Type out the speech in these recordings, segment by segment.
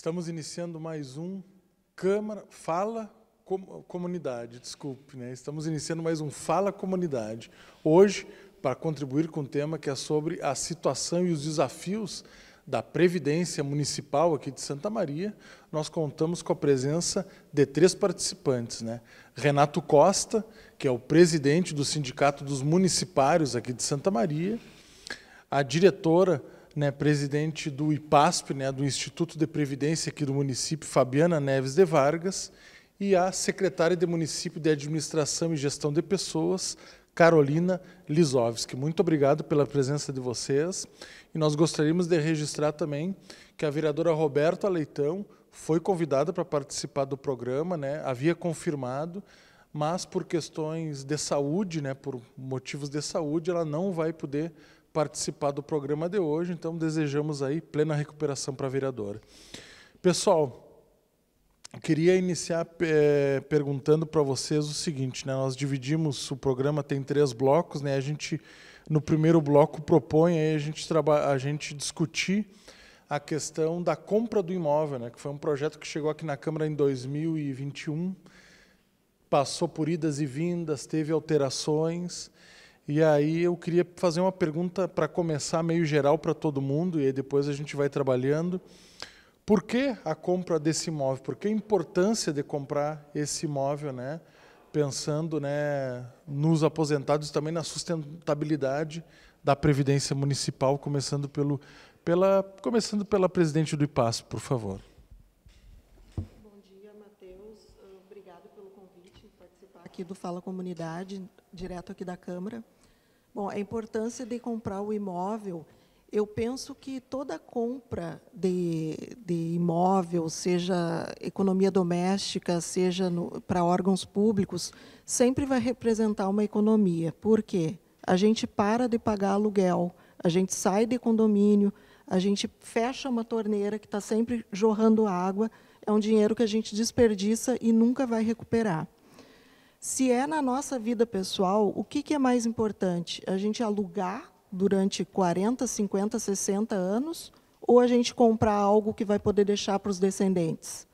Estamos iniciando mais um Câmara Fala Comunidade, desculpe, né? Estamos iniciando mais um Fala Comunidade. Hoje, para contribuir com o tema que é sobre a situação e os desafios da Previdência Municipal aqui de Santa Maria, nós contamos com a presença de três participantes. Né? Renato Costa, que é o presidente do Sindicato dos Municipários aqui de Santa Maria, a diretora né, presidente do IPASP, né, do Instituto de Previdência aqui do município, Fabiana Neves de Vargas, e a secretária de município de Administração e Gestão de Pessoas, Carolina Lisovski. Muito obrigado pela presença de vocês. E nós gostaríamos de registrar também que a vereadora Roberta Leitão foi convidada para participar do programa, né, havia confirmado, mas por questões de saúde, né, por motivos de saúde, ela não vai poder participar do programa de hoje, então desejamos aí plena recuperação para a vereadora. Pessoal, queria iniciar é, perguntando para vocês o seguinte, né? Nós dividimos o programa tem três blocos, né? A gente no primeiro bloco propõe aí a gente a gente discutir a questão da compra do imóvel, né, que foi um projeto que chegou aqui na Câmara em 2021, passou por idas e vindas, teve alterações, e aí eu queria fazer uma pergunta para começar meio geral para todo mundo e aí depois a gente vai trabalhando. Por que a compra desse imóvel? Por que a importância de comprar esse imóvel, né? Pensando, né, nos aposentados também na sustentabilidade da previdência municipal, começando pelo pela começando pela presidente do IPAS, por favor. Bom dia, Matheus. Obrigado pelo convite de participar aqui do Fala Comunidade direto aqui da Câmara. Bom, a importância de comprar o imóvel, eu penso que toda compra de, de imóvel, seja economia doméstica, seja para órgãos públicos, sempre vai representar uma economia. Por quê? A gente para de pagar aluguel, a gente sai de condomínio, a gente fecha uma torneira que está sempre jorrando água, é um dinheiro que a gente desperdiça e nunca vai recuperar. Se é na nossa vida pessoal, o que, que é mais importante? A gente alugar durante 40, 50, 60 anos ou a gente comprar algo que vai poder deixar para os descendentes?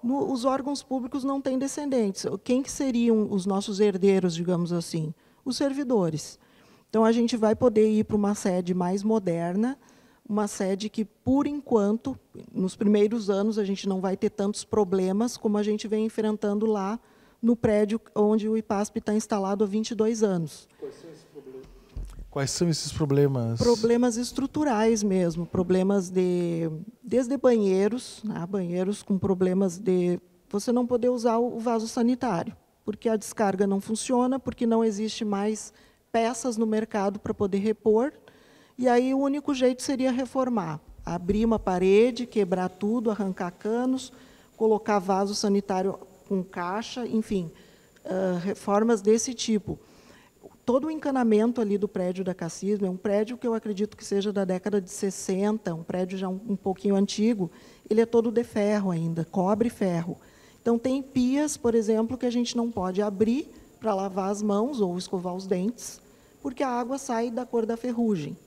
No, os órgãos públicos não têm descendentes. Quem que seriam os nossos herdeiros, digamos assim? Os servidores. Então, a gente vai poder ir para uma sede mais moderna, uma sede que, por enquanto, nos primeiros anos, a gente não vai ter tantos problemas como a gente vem enfrentando lá no prédio onde o IPASP está instalado há 22 anos. Quais são esses problemas? problemas? Problemas estruturais mesmo, problemas de desde banheiros, né, banheiros com problemas de você não poder usar o vaso sanitário, porque a descarga não funciona, porque não existe mais peças no mercado para poder repor, e aí o único jeito seria reformar, abrir uma parede, quebrar tudo, arrancar canos, colocar vaso sanitário com caixa, enfim, uh, reformas desse tipo. Todo o encanamento ali do prédio da Cassismo é um prédio que eu acredito que seja da década de 60, um prédio já um, um pouquinho antigo, ele é todo de ferro ainda, cobre e ferro. Então, tem pias, por exemplo, que a gente não pode abrir para lavar as mãos ou escovar os dentes, porque a água sai da cor da ferrugem,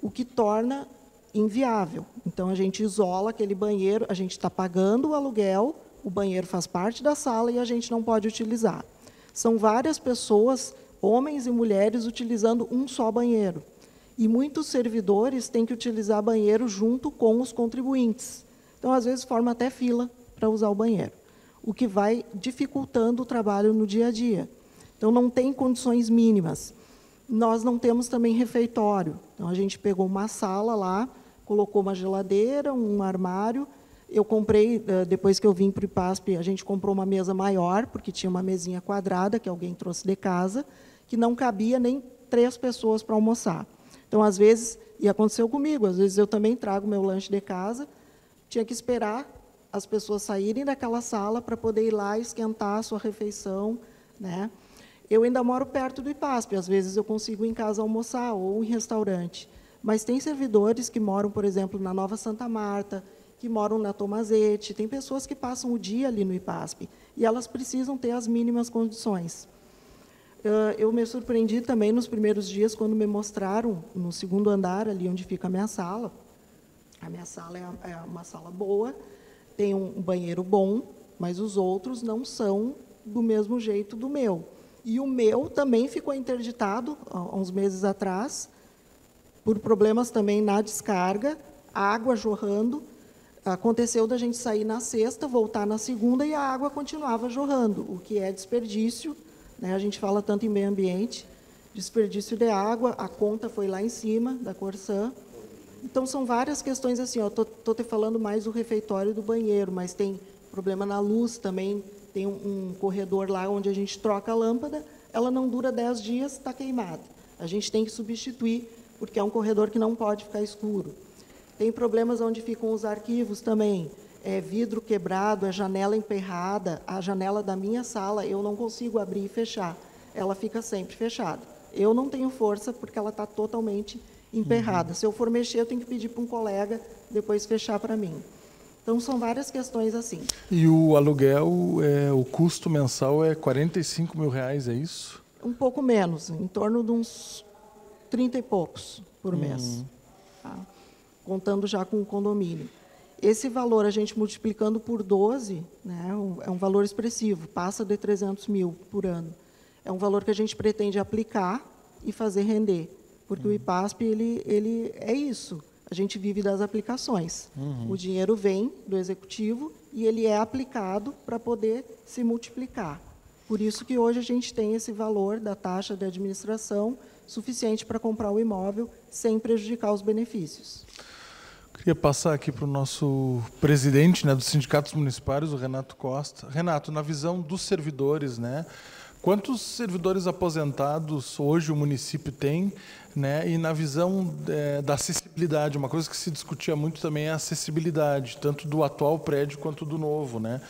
o que torna inviável. Então, a gente isola aquele banheiro, a gente está pagando o aluguel o banheiro faz parte da sala e a gente não pode utilizar. São várias pessoas, homens e mulheres, utilizando um só banheiro. E muitos servidores têm que utilizar banheiro junto com os contribuintes. Então, às vezes, forma até fila para usar o banheiro, o que vai dificultando o trabalho no dia a dia. Então, não tem condições mínimas. Nós não temos também refeitório. Então, a gente pegou uma sala lá, colocou uma geladeira, um armário eu comprei, eh, depois que eu vim para o IPASP, a gente comprou uma mesa maior, porque tinha uma mesinha quadrada que alguém trouxe de casa, que não cabia nem três pessoas para almoçar. Então, às vezes, e aconteceu comigo, às vezes eu também trago meu lanche de casa, tinha que esperar as pessoas saírem daquela sala para poder ir lá esquentar a sua refeição. Né? Eu ainda moro perto do IPASP, às vezes eu consigo ir em casa almoçar ou em restaurante. Mas tem servidores que moram, por exemplo, na Nova Santa Marta, que moram na Tomazete, tem pessoas que passam o dia ali no IPASP, e elas precisam ter as mínimas condições. Ah, eu me surpreendi também nos primeiros dias, quando me mostraram, no segundo andar, ali onde fica a minha sala. A minha sala é, é uma sala boa, tem um banheiro bom, mas os outros não são do mesmo jeito do meu. E o meu também ficou interditado, há uns meses atrás, por problemas também na descarga, água jorrando, Aconteceu da gente sair na sexta, voltar na segunda e a água continuava jorrando, o que é desperdício. Né? A gente fala tanto em meio ambiente, desperdício de água, a conta foi lá em cima da Corsã. Então, são várias questões assim. Estou te falando mais do refeitório e do banheiro, mas tem problema na luz também. Tem um, um corredor lá onde a gente troca a lâmpada, ela não dura 10 dias, está queimada. A gente tem que substituir, porque é um corredor que não pode ficar escuro. Tem problemas onde ficam os arquivos também. É vidro quebrado, é janela emperrada. A janela da minha sala eu não consigo abrir e fechar. Ela fica sempre fechada. Eu não tenho força porque ela está totalmente emperrada. Uhum. Se eu for mexer, eu tenho que pedir para um colega depois fechar para mim. Então são várias questões assim. E o aluguel, é, o custo mensal é 45 mil reais, é isso? Um pouco menos, em torno de uns 30 e poucos por mês. Uhum. Tá? contando já com o condomínio. Esse valor, a gente multiplicando por 12, né, é, é um valor expressivo, passa de 300 mil por ano. É um valor que a gente pretende aplicar e fazer render, porque uhum. o IPASP ele, ele é isso. A gente vive das aplicações. Uhum. O dinheiro vem do executivo e ele é aplicado para poder se multiplicar. Por isso que hoje a gente tem esse valor da taxa de administração suficiente para comprar o imóvel sem prejudicar os benefícios. Queria passar aqui para o nosso presidente né, dos sindicatos municipais, o Renato Costa. Renato, na visão dos servidores, né, quantos servidores aposentados hoje o município tem? Né, e na visão é, da acessibilidade, uma coisa que se discutia muito também é a acessibilidade, tanto do atual prédio quanto do novo. Né?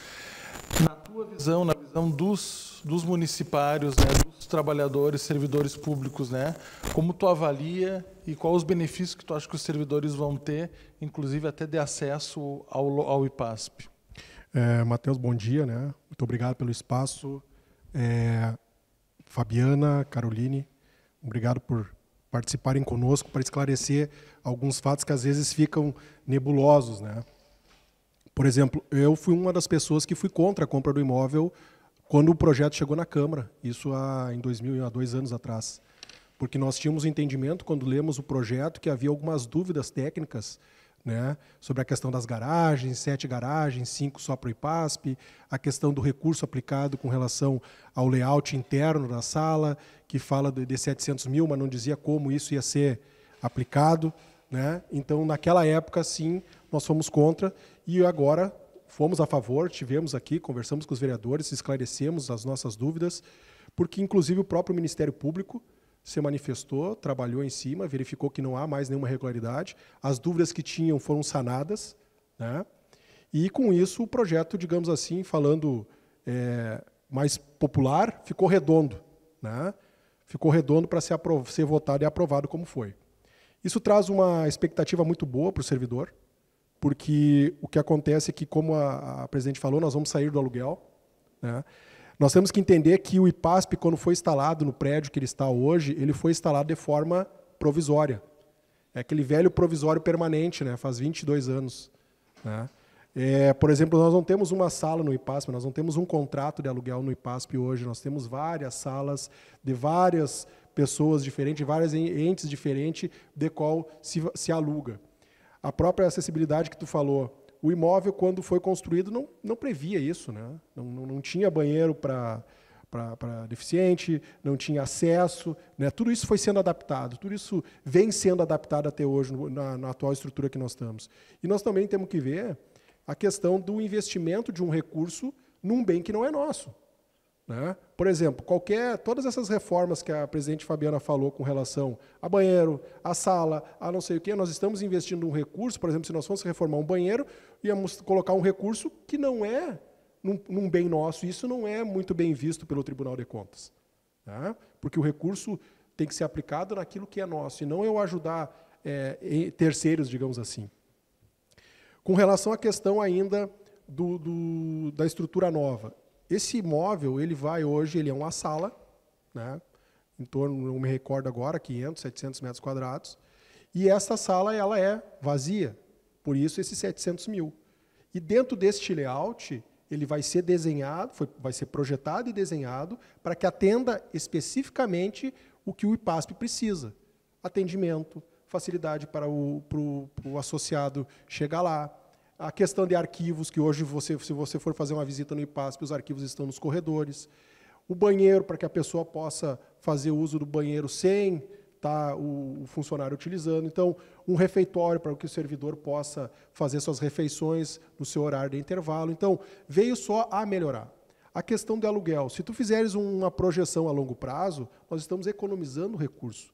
visão, na visão dos, dos municipários, né, dos trabalhadores, servidores públicos, né? Como tu avalia e quais os benefícios que tu acha que os servidores vão ter, inclusive até de acesso ao, ao IPASP? É, Matheus, bom dia, né? Muito obrigado pelo espaço. É, Fabiana, Caroline, obrigado por participarem conosco para esclarecer alguns fatos que às vezes ficam nebulosos, né? Por exemplo, eu fui uma das pessoas que fui contra a compra do imóvel quando o projeto chegou na Câmara, isso há, em 2000, há dois anos atrás. Porque nós tínhamos entendimento, quando lemos o projeto, que havia algumas dúvidas técnicas né, sobre a questão das garagens, sete garagens, cinco só para o IPASP, a questão do recurso aplicado com relação ao layout interno da sala, que fala de 700 mil, mas não dizia como isso ia ser aplicado. Né? Então, naquela época, sim, nós fomos contra e agora fomos a favor, tivemos aqui, conversamos com os vereadores, esclarecemos as nossas dúvidas, porque inclusive o próprio Ministério Público se manifestou, trabalhou em cima, verificou que não há mais nenhuma regularidade, as dúvidas que tinham foram sanadas, né? e com isso o projeto, digamos assim, falando é, mais popular, ficou redondo, né? ficou redondo para ser, ser votado e aprovado como foi. Isso traz uma expectativa muito boa para o servidor, porque o que acontece é que, como a, a presidente falou, nós vamos sair do aluguel. Né? Nós temos que entender que o IPASP, quando foi instalado no prédio que ele está hoje, ele foi instalado de forma provisória. É aquele velho provisório permanente, né? faz 22 anos. Né? É, por exemplo, nós não temos uma sala no IPASP, nós não temos um contrato de aluguel no IPASP hoje, nós temos várias salas de várias pessoas diferentes, várias entes diferentes, de qual se, se aluga. A própria acessibilidade que tu falou, o imóvel, quando foi construído, não, não previa isso. Né? Não, não, não tinha banheiro para deficiente, não tinha acesso. Né? Tudo isso foi sendo adaptado, tudo isso vem sendo adaptado até hoje na, na atual estrutura que nós estamos. E nós também temos que ver a questão do investimento de um recurso num bem que não é nosso. Né? Por exemplo, qualquer, todas essas reformas que a presidente Fabiana falou com relação a banheiro, a sala, a não sei o quê, nós estamos investindo um recurso, por exemplo, se nós fôssemos reformar um banheiro, íamos colocar um recurso que não é num, num bem nosso, isso não é muito bem visto pelo Tribunal de Contas. Né? Porque o recurso tem que ser aplicado naquilo que é nosso, e não eu ajudar é, terceiros, digamos assim. Com relação à questão ainda do, do, da estrutura nova, esse imóvel, ele vai hoje, ele é uma sala, né? em torno, não me recordo agora, 500, 700 metros quadrados, e essa sala ela é vazia, por isso esses 700 mil. E dentro deste layout, ele vai ser desenhado, foi, vai ser projetado e desenhado para que atenda especificamente o que o IPASP precisa. Atendimento, facilidade para o, para o, para o associado chegar lá, a questão de arquivos, que hoje, você, se você for fazer uma visita no IPASP, os arquivos estão nos corredores. O banheiro, para que a pessoa possa fazer uso do banheiro sem tá, o, o funcionário utilizando. Então, um refeitório para que o servidor possa fazer suas refeições no seu horário de intervalo. Então, veio só a melhorar. A questão do aluguel. Se tu fizeres uma projeção a longo prazo, nós estamos economizando recurso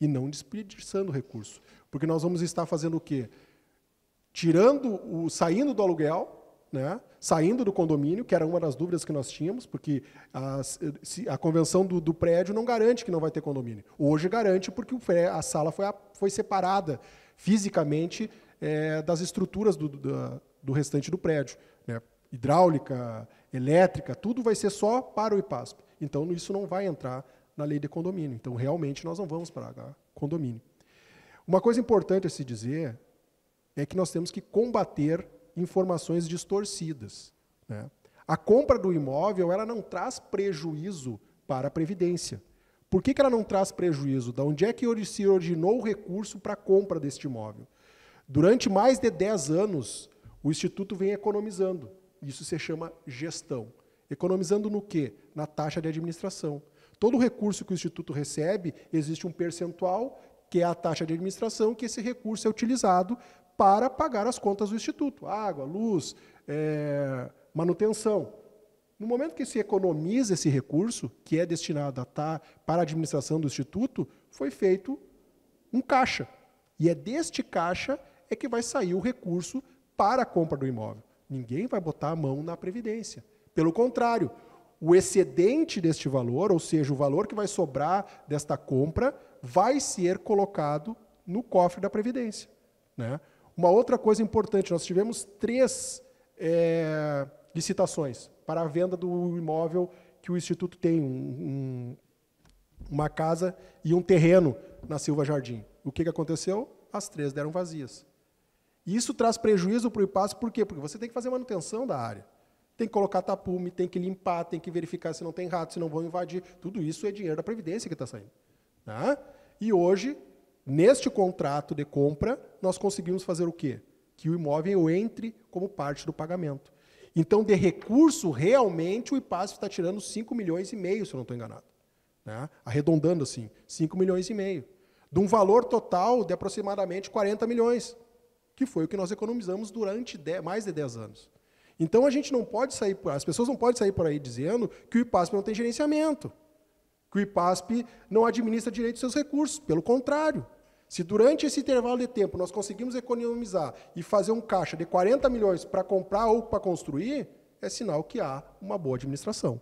e não desperdiçando recurso. Porque nós vamos estar fazendo o quê? tirando o saindo do aluguel, né? saindo do condomínio, que era uma das dúvidas que nós tínhamos, porque a, a convenção do, do, prédio não garante que não vai ter condomínio. Hoje garante porque o, a sala foi, a, foi separada fisicamente é, das estruturas do, do, do, restante do prédio. Né? Hidráulica, elétrica, tudo vai ser só para o IPASP. Então, isso não vai entrar na lei de condomínio. Então, realmente, nós não vamos para condomínio. Uma coisa importante a se dizer é que nós temos que combater informações distorcidas. Né? A compra do imóvel ela não traz prejuízo para a Previdência. Por que, que ela não traz prejuízo? Da onde é que se originou o recurso para a compra deste imóvel? Durante mais de 10 anos, o Instituto vem economizando. Isso se chama gestão. Economizando no quê? Na taxa de administração. Todo recurso que o Instituto recebe, existe um percentual, que é a taxa de administração, que esse recurso é utilizado para pagar as contas do Instituto, água, luz, é, manutenção. No momento que se economiza esse recurso, que é destinado a tá, para a administração do Instituto, foi feito um caixa. E é deste caixa é que vai sair o recurso para a compra do imóvel. Ninguém vai botar a mão na Previdência. Pelo contrário, o excedente deste valor, ou seja, o valor que vai sobrar desta compra, vai ser colocado no cofre da Previdência. Né? Uma outra coisa importante, nós tivemos três é, licitações para a venda do imóvel que o Instituto tem, um, um, uma casa e um terreno na Silva Jardim. O que, que aconteceu? As três deram vazias. E isso traz prejuízo para o IPAS, por quê? Porque você tem que fazer manutenção da área. Tem que colocar tapume, tem que limpar, tem que verificar se não tem rato, se não vão invadir. Tudo isso é dinheiro da Previdência que está saindo. Né? E hoje, Neste contrato de compra, nós conseguimos fazer o quê? Que o imóvel entre como parte do pagamento. Então, de recurso, realmente, o IPASF está tirando 5 milhões e meio, se eu não estou enganado. Né? Arredondando assim, 5 milhões e meio. De um valor total de aproximadamente 40 milhões, que foi o que nós economizamos durante mais de 10 anos. Então, a gente não pode sair, as pessoas não podem sair por aí dizendo que o IPASP não tem gerenciamento, que o IPASP não administra direito os seus recursos. Pelo contrário, se durante esse intervalo de tempo nós conseguimos economizar e fazer um caixa de 40 milhões para comprar ou para construir, é sinal que há uma boa administração.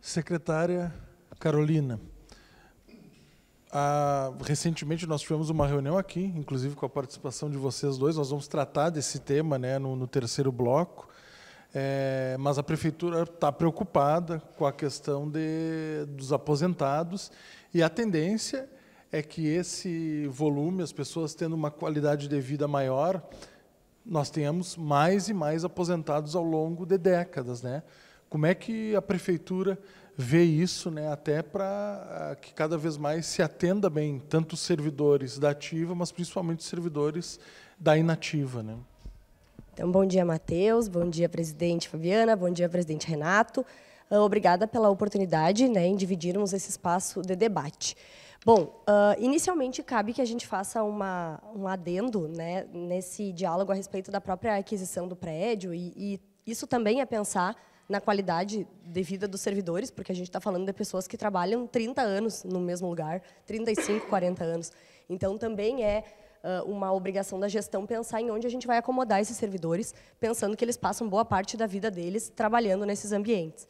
Secretária Carolina, ah, recentemente nós tivemos uma reunião aqui, inclusive com a participação de vocês dois. Nós vamos tratar desse tema né, no, no terceiro bloco. É, mas a prefeitura está preocupada com a questão de, dos aposentados e a tendência é que esse volume, as pessoas tendo uma qualidade de vida maior, nós tenhamos mais e mais aposentados ao longo de décadas, né? Como é que a prefeitura vê isso, né? Até para ah, que cada vez mais se atenda bem tanto os servidores da ativa, mas principalmente os servidores da inativa, né? Então, bom dia, Matheus. Bom dia, presidente Fabiana. Bom dia, presidente Renato. Ah, obrigada pela oportunidade né, em dividirmos esse espaço de debate. Bom, uh, inicialmente cabe que a gente faça uma, um adendo né, nesse diálogo a respeito da própria aquisição do prédio, e, e isso também é pensar na qualidade de vida dos servidores, porque a gente está falando de pessoas que trabalham 30 anos no mesmo lugar, 35, 40 anos. Então, também é uh, uma obrigação da gestão pensar em onde a gente vai acomodar esses servidores, pensando que eles passam boa parte da vida deles trabalhando nesses ambientes.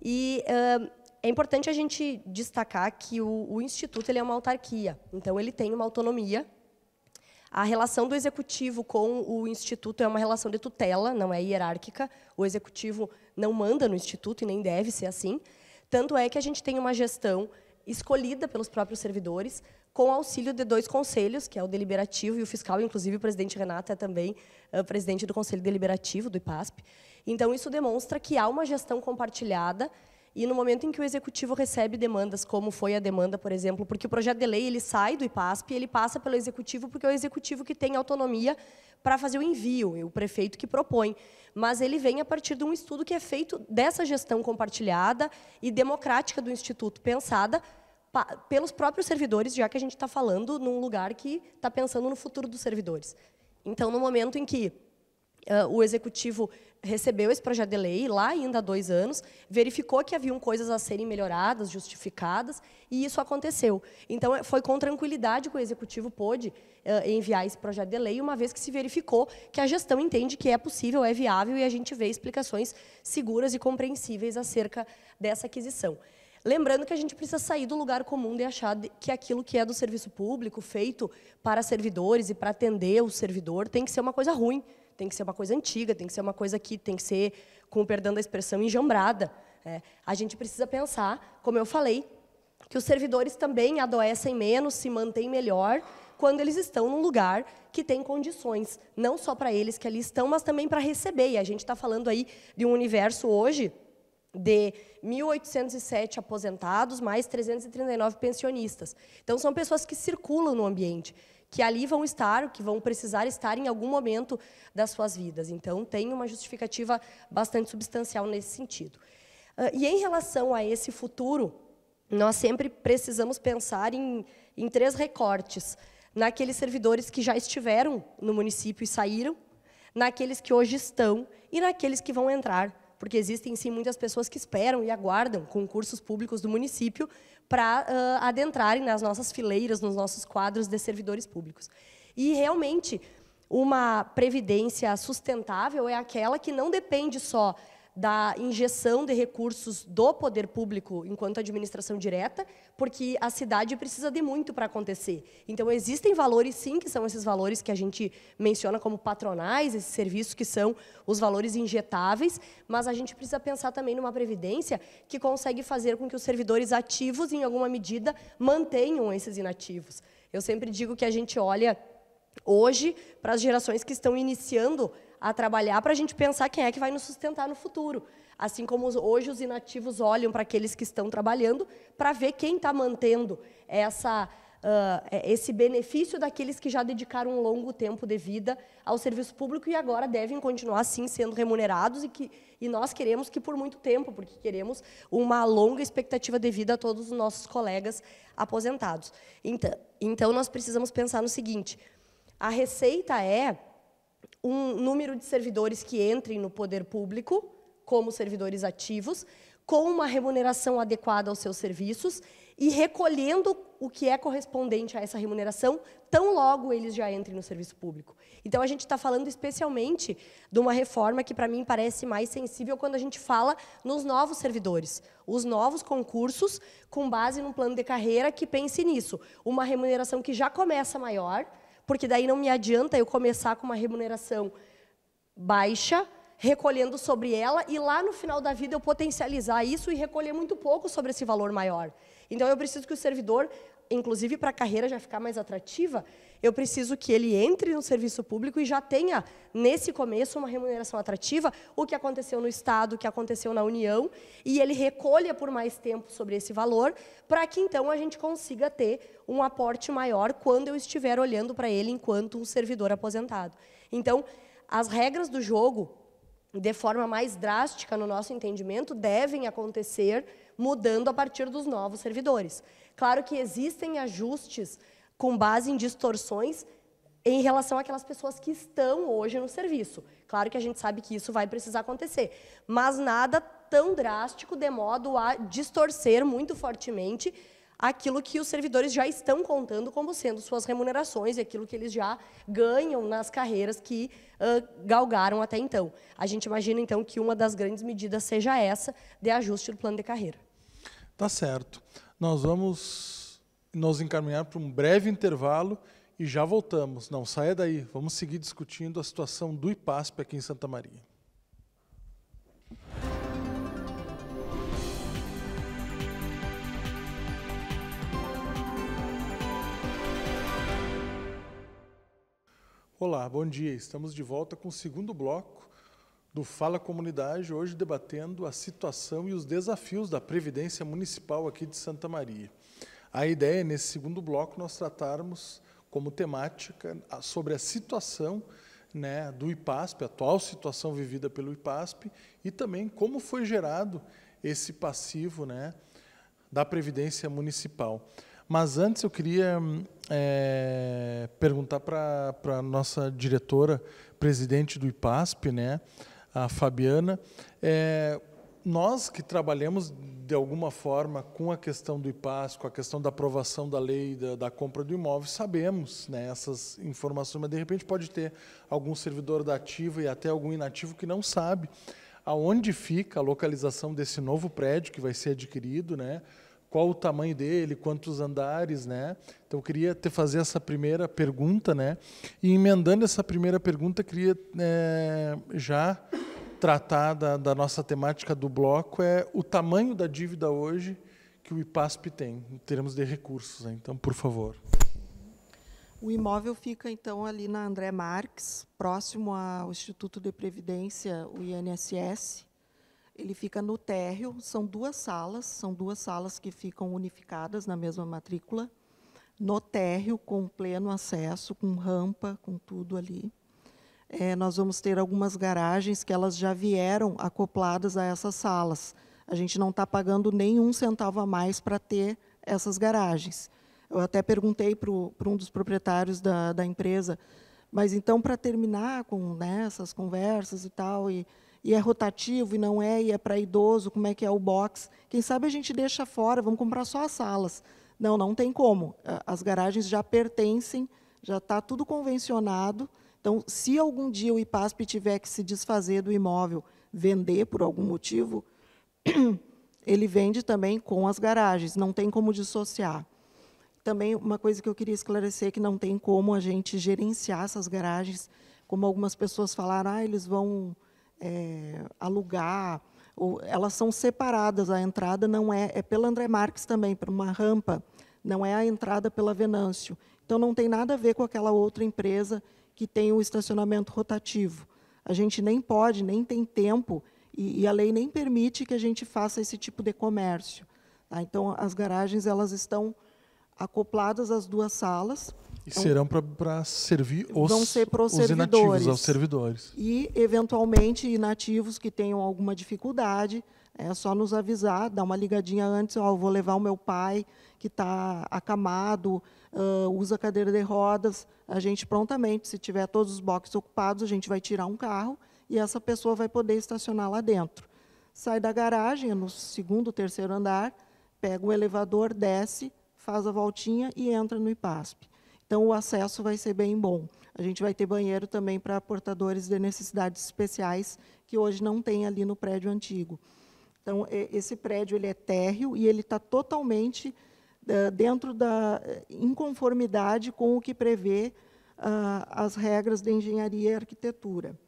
E... Uh, é importante a gente destacar que o, o Instituto ele é uma autarquia, então ele tem uma autonomia. A relação do executivo com o Instituto é uma relação de tutela, não é hierárquica. O executivo não manda no Instituto e nem deve ser assim. Tanto é que a gente tem uma gestão escolhida pelos próprios servidores, com auxílio de dois conselhos, que é o deliberativo e o fiscal, inclusive o presidente Renato é também eh, presidente do Conselho Deliberativo do IPASP. Então, isso demonstra que há uma gestão compartilhada e no momento em que o executivo recebe demandas, como foi a demanda, por exemplo, porque o projeto de lei ele sai do IPASP, ele passa pelo executivo, porque é o executivo que tem autonomia para fazer o envio, e é o prefeito que propõe. Mas ele vem a partir de um estudo que é feito dessa gestão compartilhada e democrática do Instituto, pensada pelos próprios servidores, já que a gente está falando num lugar que está pensando no futuro dos servidores. Então, no momento em que uh, o executivo recebeu esse projeto de lei lá ainda há dois anos, verificou que haviam coisas a serem melhoradas, justificadas, e isso aconteceu. Então, é, foi com tranquilidade que o Executivo pôde uh, enviar esse projeto de lei, uma vez que se verificou que a gestão entende que é possível, é viável, e a gente vê explicações seguras e compreensíveis acerca dessa aquisição. Lembrando que a gente precisa sair do lugar comum de achar que aquilo que é do serviço público, feito para servidores e para atender o servidor, tem que ser uma coisa ruim, tem que ser uma coisa antiga, tem que ser uma coisa que tem que ser, com o perdão da expressão, enjambrada. É, a gente precisa pensar, como eu falei, que os servidores também adoecem menos, se mantêm melhor quando eles estão num lugar que tem condições, não só para eles que ali estão, mas também para receber. E a gente está falando aí de um universo hoje de 1.807 aposentados, mais 339 pensionistas. Então, são pessoas que circulam no ambiente, que ali vão estar, que vão precisar estar em algum momento das suas vidas. Então, tem uma justificativa bastante substancial nesse sentido. Ah, e em relação a esse futuro, nós sempre precisamos pensar em, em três recortes: naqueles servidores que já estiveram no município e saíram, naqueles que hoje estão e naqueles que vão entrar porque existem sim muitas pessoas que esperam e aguardam concursos públicos do município para uh, adentrarem nas nossas fileiras, nos nossos quadros de servidores públicos. E realmente uma previdência sustentável é aquela que não depende só da injeção de recursos do poder público enquanto administração direta, porque a cidade precisa de muito para acontecer. Então, existem valores, sim, que são esses valores que a gente menciona como patronais, esses serviços que são os valores injetáveis, mas a gente precisa pensar também numa previdência que consegue fazer com que os servidores ativos, em alguma medida, mantenham esses inativos. Eu sempre digo que a gente olha hoje para as gerações que estão iniciando a trabalhar para a gente pensar quem é que vai nos sustentar no futuro. Assim como hoje os inativos olham para aqueles que estão trabalhando para ver quem está mantendo essa, uh, esse benefício daqueles que já dedicaram um longo tempo de vida ao serviço público e agora devem continuar assim sendo remunerados e que e nós queremos que por muito tempo, porque queremos uma longa expectativa de vida a todos os nossos colegas aposentados. Então, então nós precisamos pensar no seguinte: a receita é um número de servidores que entrem no poder público como servidores ativos, com uma remuneração adequada aos seus serviços e recolhendo o que é correspondente a essa remuneração tão logo eles já entrem no serviço público. Então, a gente está falando especialmente de uma reforma que, para mim, parece mais sensível quando a gente fala nos novos servidores, os novos concursos com base num plano de carreira que pense nisso. Uma remuneração que já começa maior, porque daí não me adianta eu começar com uma remuneração baixa, recolhendo sobre ela e lá no final da vida eu potencializar isso e recolher muito pouco sobre esse valor maior. Então eu preciso que o servidor, inclusive para a carreira já ficar mais atrativa, eu preciso que ele entre no serviço público e já tenha, nesse começo, uma remuneração atrativa, o que aconteceu no Estado, o que aconteceu na União, e ele recolha por mais tempo sobre esse valor, para que então a gente consiga ter um aporte maior quando eu estiver olhando para ele enquanto um servidor aposentado. Então, as regras do jogo, de forma mais drástica no nosso entendimento, devem acontecer mudando a partir dos novos servidores. Claro que existem ajustes com base em distorções em relação àquelas pessoas que estão hoje no serviço. Claro que a gente sabe que isso vai precisar acontecer, mas nada tão drástico de modo a distorcer muito fortemente aquilo que os servidores já estão contando como sendo suas remunerações e aquilo que eles já ganham nas carreiras que uh, galgaram até então. A gente imagina, então, que uma das grandes medidas seja essa de ajuste do plano de carreira. Tá certo. Nós vamos nos encaminhar para um breve intervalo e já voltamos. Não saia daí, vamos seguir discutindo a situação do IPASP aqui em Santa Maria. Olá, bom dia. Estamos de volta com o segundo bloco do Fala Comunidade, hoje debatendo a situação e os desafios da Previdência Municipal aqui de Santa Maria. A ideia é, nesse segundo bloco, nós tratarmos como temática ah, sobre a situação né, do IPASP, a atual situação vivida pelo IPASP, e também como foi gerado esse passivo né, da Previdência Municipal. Mas antes eu queria é, perguntar para a nossa diretora, presidente do IPASP, né, a Fabiana, é, nós que trabalhamos de alguma forma, com a questão do IPAS, com a questão da aprovação da lei da, da compra do imóvel, sabemos né, essas informações, mas de repente pode ter algum servidor da ativa e até algum inativo que não sabe aonde fica a localização desse novo prédio que vai ser adquirido, né? qual o tamanho dele, quantos andares, né? Então eu queria te fazer essa primeira pergunta, né? E emendando essa primeira pergunta, queria é, já tratar da, da, nossa temática do bloco é o tamanho da dívida hoje que o IPASP tem, em termos de recursos. Né? Então, por favor. O imóvel fica, então, ali na André Marques, próximo ao Instituto de Previdência, o INSS. Ele fica no térreo, são duas salas, são duas salas que ficam unificadas na mesma matrícula, no térreo, com pleno acesso, com rampa, com tudo ali é, nós vamos ter algumas garagens que elas já vieram acopladas a essas salas. A gente não está pagando nenhum centavo a mais para ter essas garagens. Eu até perguntei para um dos proprietários da, da empresa, mas então, para terminar com né, essas conversas e tal, e, e é rotativo e não é, e é para idoso, como é que é o box? Quem sabe a gente deixa fora, vamos comprar só as salas. Não, não tem como. As garagens já pertencem, já está tudo convencionado, então, se algum dia o IPASP tiver que se desfazer do imóvel, vender por algum motivo, ele vende também com as garagens, não tem como dissociar. Também uma coisa que eu queria esclarecer que não tem como a gente gerenciar essas garagens, como algumas pessoas falaram, ah, eles vão é, alugar, ou, elas são separadas, a entrada não é, é pela André Marques também, por uma rampa, não é a entrada pela Venâncio. Então não tem nada a ver com aquela outra empresa que tem o estacionamento rotativo. A gente nem pode, nem tem tempo, e, e a lei nem permite que a gente faça esse tipo de comércio. Tá? Então, as garagens elas estão acopladas às duas salas. E então, serão para servir os, vão ser os servidores. inativos, aos servidores. E, eventualmente, inativos que tenham alguma dificuldade, é só nos avisar, dar uma ligadinha antes, ó, oh, vou levar o meu pai que está acamado, uh, usa cadeira de rodas, a gente prontamente, se tiver todos os boxes ocupados, a gente vai tirar um carro e essa pessoa vai poder estacionar lá dentro. Sai da garagem, é no segundo, terceiro andar, pega o elevador, desce, faz a voltinha e entra no IPASP. Então, o acesso vai ser bem bom. A gente vai ter banheiro também para portadores de necessidades especiais, que hoje não tem ali no prédio antigo. Então, esse prédio ele é térreo e ele está totalmente eh, dentro da eh, inconformidade com o que prevê uh, as regras de engenharia e arquitetura.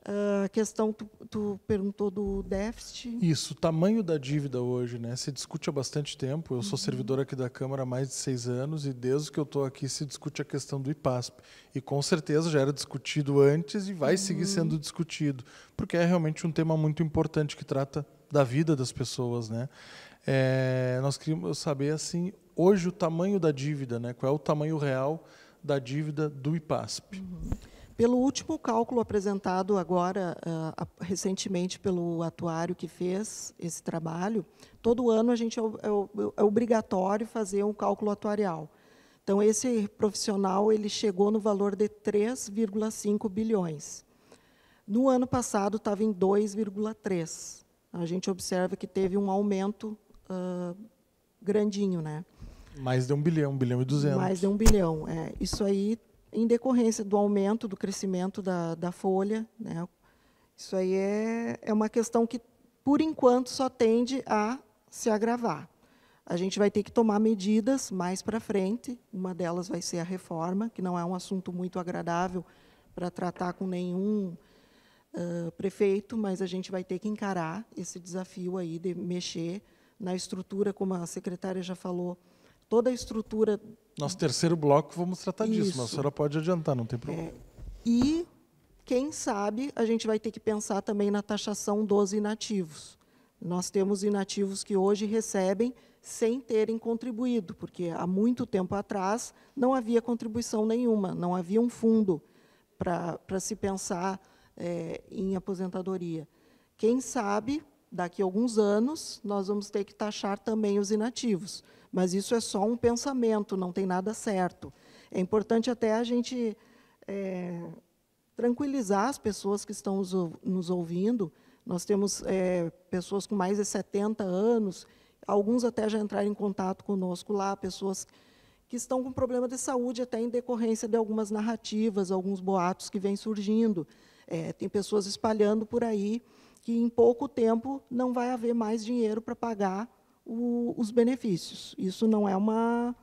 Uh, a questão, tu, tu, perguntou do déficit. Isso, o tamanho da dívida hoje, né? Se discute há bastante tempo. Eu sou uhum. servidor aqui da Câmara há mais de seis anos e desde que eu estou aqui se discute a questão do IPASP. E com certeza já era discutido antes e vai uhum. seguir sendo discutido, porque é realmente um tema muito importante que trata da vida das pessoas, né? É, nós queríamos saber assim, hoje o tamanho da dívida, né? Qual é o tamanho real da dívida do IPASP? Uhum. Pelo último cálculo apresentado agora uh, recentemente pelo atuário que fez esse trabalho, todo ano a gente é, é, é obrigatório fazer um cálculo atuarial. Então esse profissional ele chegou no valor de 3,5 bilhões. No ano passado estava em 2,3. A gente observa que teve um aumento uh, grandinho, né? Mais de um bilhão, um bilhão e duzentos. Mais de um bilhão, é. Isso aí em decorrência do aumento, do crescimento da, da folha, né? Isso aí é, é uma questão que, por enquanto, só tende a se agravar. A gente vai ter que tomar medidas mais para frente. Uma delas vai ser a reforma, que não é um assunto muito agradável para tratar com nenhum uh, prefeito, mas a gente vai ter que encarar esse desafio aí de mexer na estrutura, como a secretária já falou, toda a estrutura. Nosso terceiro bloco, vamos tratar Isso. disso, mas a senhora pode adiantar, não tem problema. É, e, quem sabe, a gente vai ter que pensar também na taxação dos inativos. Nós temos inativos que hoje recebem sem terem contribuído, porque há muito tempo atrás não havia contribuição nenhuma, não havia um fundo para se pensar é, em aposentadoria. Quem sabe daqui a alguns anos, nós vamos ter que taxar também os inativos. Mas isso é só um pensamento, não tem nada certo. É importante até a gente é, tranquilizar as pessoas que estão nos ouvindo. Nós temos é, pessoas com mais de 70 anos, alguns até já entraram em contato conosco lá, pessoas que estão com problema de saúde, até em decorrência de algumas narrativas, alguns boatos que vêm surgindo. É, tem pessoas espalhando por aí que em pouco tempo não vai haver mais dinheiro para pagar o, os benefícios. Isso não é uma,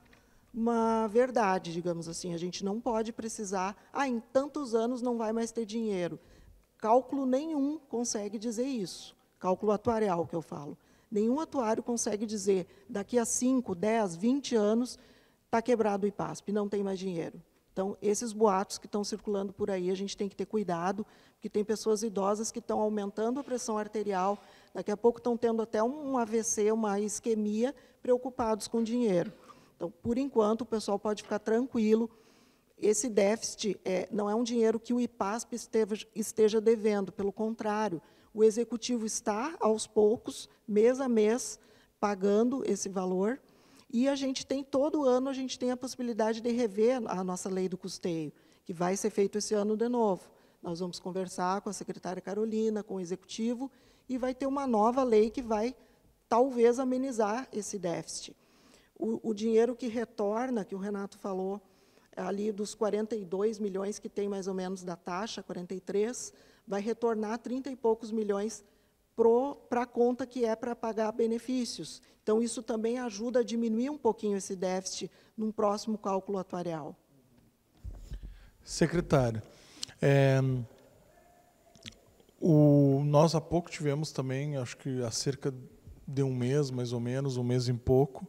uma verdade, digamos assim. A gente não pode precisar, ah, em tantos anos não vai mais ter dinheiro. Cálculo nenhum consegue dizer isso. Cálculo atuarial que eu falo. Nenhum atuário consegue dizer, daqui a 5, 10, 20 anos, está quebrado o IPASP, não tem mais dinheiro. Então, esses boatos que estão circulando por aí, a gente tem que ter cuidado, porque tem pessoas idosas que estão aumentando a pressão arterial, daqui a pouco estão tendo até um AVC, uma isquemia, preocupados com dinheiro. Então, por enquanto, o pessoal pode ficar tranquilo. Esse déficit é, não é um dinheiro que o IPASP esteja, esteja devendo, pelo contrário, o executivo está, aos poucos, mês a mês, pagando esse valor. E a gente tem, todo ano, a gente tem a possibilidade de rever a nossa lei do custeio, que vai ser feito esse ano de novo. Nós vamos conversar com a secretária Carolina, com o executivo, e vai ter uma nova lei que vai, talvez, amenizar esse déficit. O, o dinheiro que retorna, que o Renato falou, é ali dos 42 milhões que tem mais ou menos da taxa, 43, vai retornar 30 e poucos milhões para a conta que é para pagar benefícios. Então, isso também ajuda a diminuir um pouquinho esse déficit num próximo cálculo atuarial. Secretário, é, o, nós há pouco tivemos também, acho que há cerca de um mês, mais ou menos, um mês e pouco,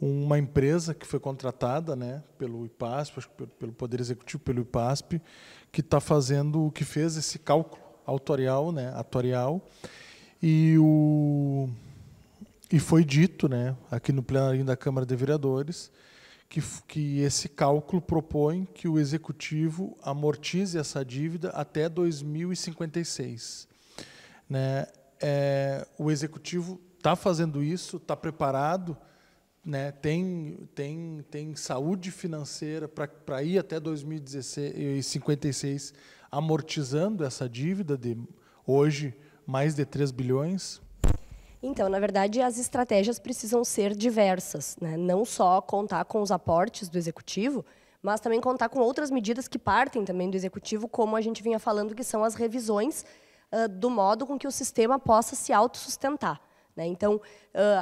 uma empresa que foi contratada né, pelo IPASP, acho que pelo Poder Executivo, pelo IPASP, que está fazendo, que fez esse cálculo autorial, né, atuarial, e, o, e foi dito, né, aqui no plenário da Câmara de Vereadores, que, que esse cálculo propõe que o executivo amortize essa dívida até 2056. Né? É, o executivo está fazendo isso, está preparado, né, tem, tem, tem saúde financeira para ir até 2056 amortizando essa dívida de hoje mais de 3 bilhões? Então, na verdade, as estratégias precisam ser diversas, né? não só contar com os aportes do executivo, mas também contar com outras medidas que partem também do executivo, como a gente vinha falando, que são as revisões uh, do modo com que o sistema possa se autossustentar. Né? Então, uh,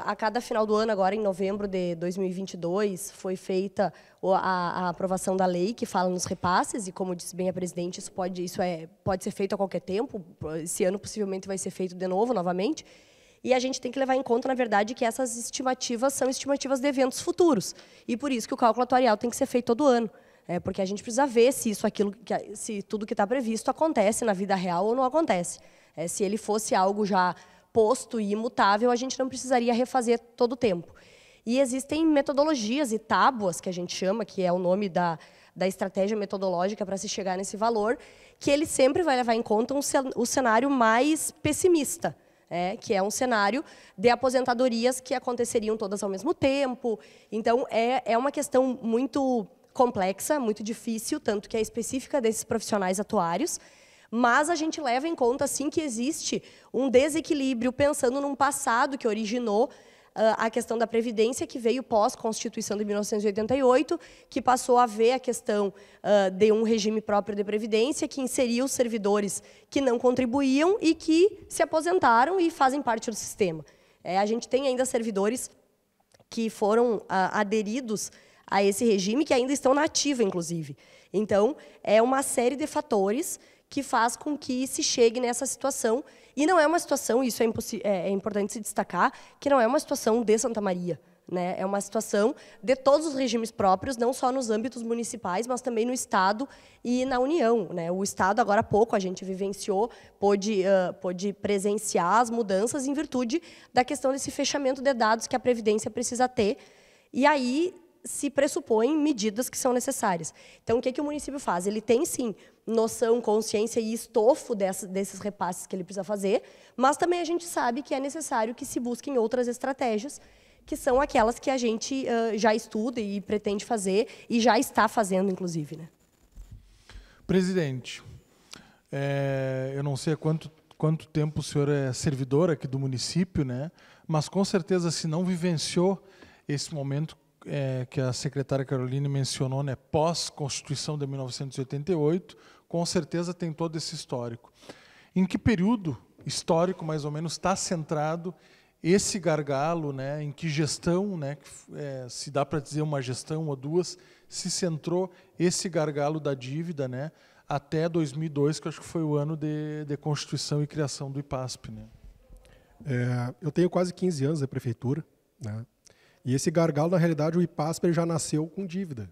a cada final do ano, agora em novembro de 2022, foi feita a, a, aprovação da lei que fala nos repasses, e como disse bem a presidente, isso, pode, isso é, pode ser feito a qualquer tempo, esse ano possivelmente vai ser feito de novo, novamente, e a gente tem que levar em conta, na verdade, que essas estimativas são estimativas de eventos futuros, e por isso que o cálculo atuarial tem que ser feito todo ano. É, porque a gente precisa ver se isso, aquilo, se tudo que está previsto acontece na vida real ou não acontece. É, se ele fosse algo já posto e imutável, a gente não precisaria refazer todo o tempo. E existem metodologias e tábuas, que a gente chama, que é o nome da, da estratégia metodológica para se chegar nesse valor, que ele sempre vai levar em conta um, o cenário mais pessimista. É, que é um cenário de aposentadorias que aconteceriam todas ao mesmo tempo. Então, é, é uma questão muito complexa, muito difícil, tanto que é específica desses profissionais atuários. Mas a gente leva em conta, sim, que existe um desequilíbrio pensando num passado que originou ah, a questão da Previdência, que veio pós-Constituição de 1988, que passou a ver a questão uh, de um regime próprio de Previdência, que inseriu os servidores que não contribuíam e que se aposentaram e fazem parte do sistema. É, a gente tem ainda servidores que foram uh, aderidos a esse regime, que ainda estão na ativa, inclusive. Então, é uma série de fatores que faz com que se chegue nessa situação. E não é uma situação, isso é, é, é importante se destacar, que não é uma situação de Santa Maria. Né? É uma situação de todos os regimes próprios, não só nos âmbitos municipais, mas também no Estado e na União. Né? O Estado, agora há pouco, a gente vivenciou, pôde, uh, pôde presenciar as mudanças em virtude da questão desse fechamento de dados que a Previdência precisa ter. E aí se pressupõem medidas que são necessárias. Então, o que, é que o município faz? Ele tem, sim, noção, consciência e estofo desses repasses que ele precisa fazer, mas também a gente sabe que é necessário que se busquem outras estratégias, que são aquelas que a gente uh, já estuda e pretende fazer, e já está fazendo, inclusive. Né? Presidente, é, eu não sei há quanto, quanto tempo o senhor é servidor aqui do município, né? mas com certeza, se não vivenciou esse momento é, que a secretária Caroline mencionou, né, pós-Constituição de 1988, com certeza tem todo esse histórico. Em que período histórico, mais ou menos, está centrado esse gargalo, né, em que gestão, né, é, se dá para dizer uma gestão ou duas, se centrou esse gargalo da dívida, né, até 2002, que acho que foi o ano de, de constituição e criação do IPASP, né? É, eu tenho quase 15 anos na prefeitura, né? E esse gargalo, na realidade, o IPASP já nasceu com dívida.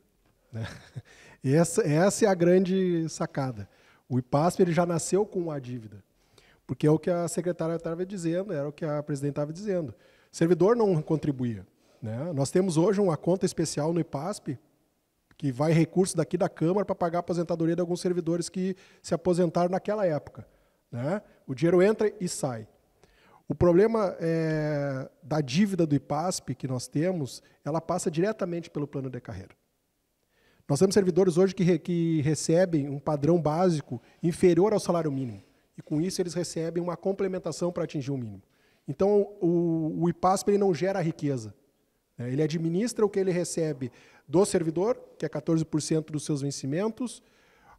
Né? Essa, essa é a grande sacada. O IPASP ele já nasceu com a dívida. Porque é o que a secretária estava dizendo, era o que a presidente estava dizendo. O servidor não contribuía. Né? Nós temos hoje uma conta especial no IPASP, que vai recurso daqui da Câmara para pagar a aposentadoria de alguns servidores que se aposentaram naquela época. Né? O dinheiro entra e sai. O problema é, da dívida do IPASP que nós temos, ela passa diretamente pelo plano de carreira. Nós temos servidores hoje que, re, que recebem um padrão básico inferior ao salário mínimo. E com isso eles recebem uma complementação para atingir o mínimo. Então o, o IPASP ele não gera riqueza. Né? Ele administra o que ele recebe do servidor, que é 14% dos seus vencimentos,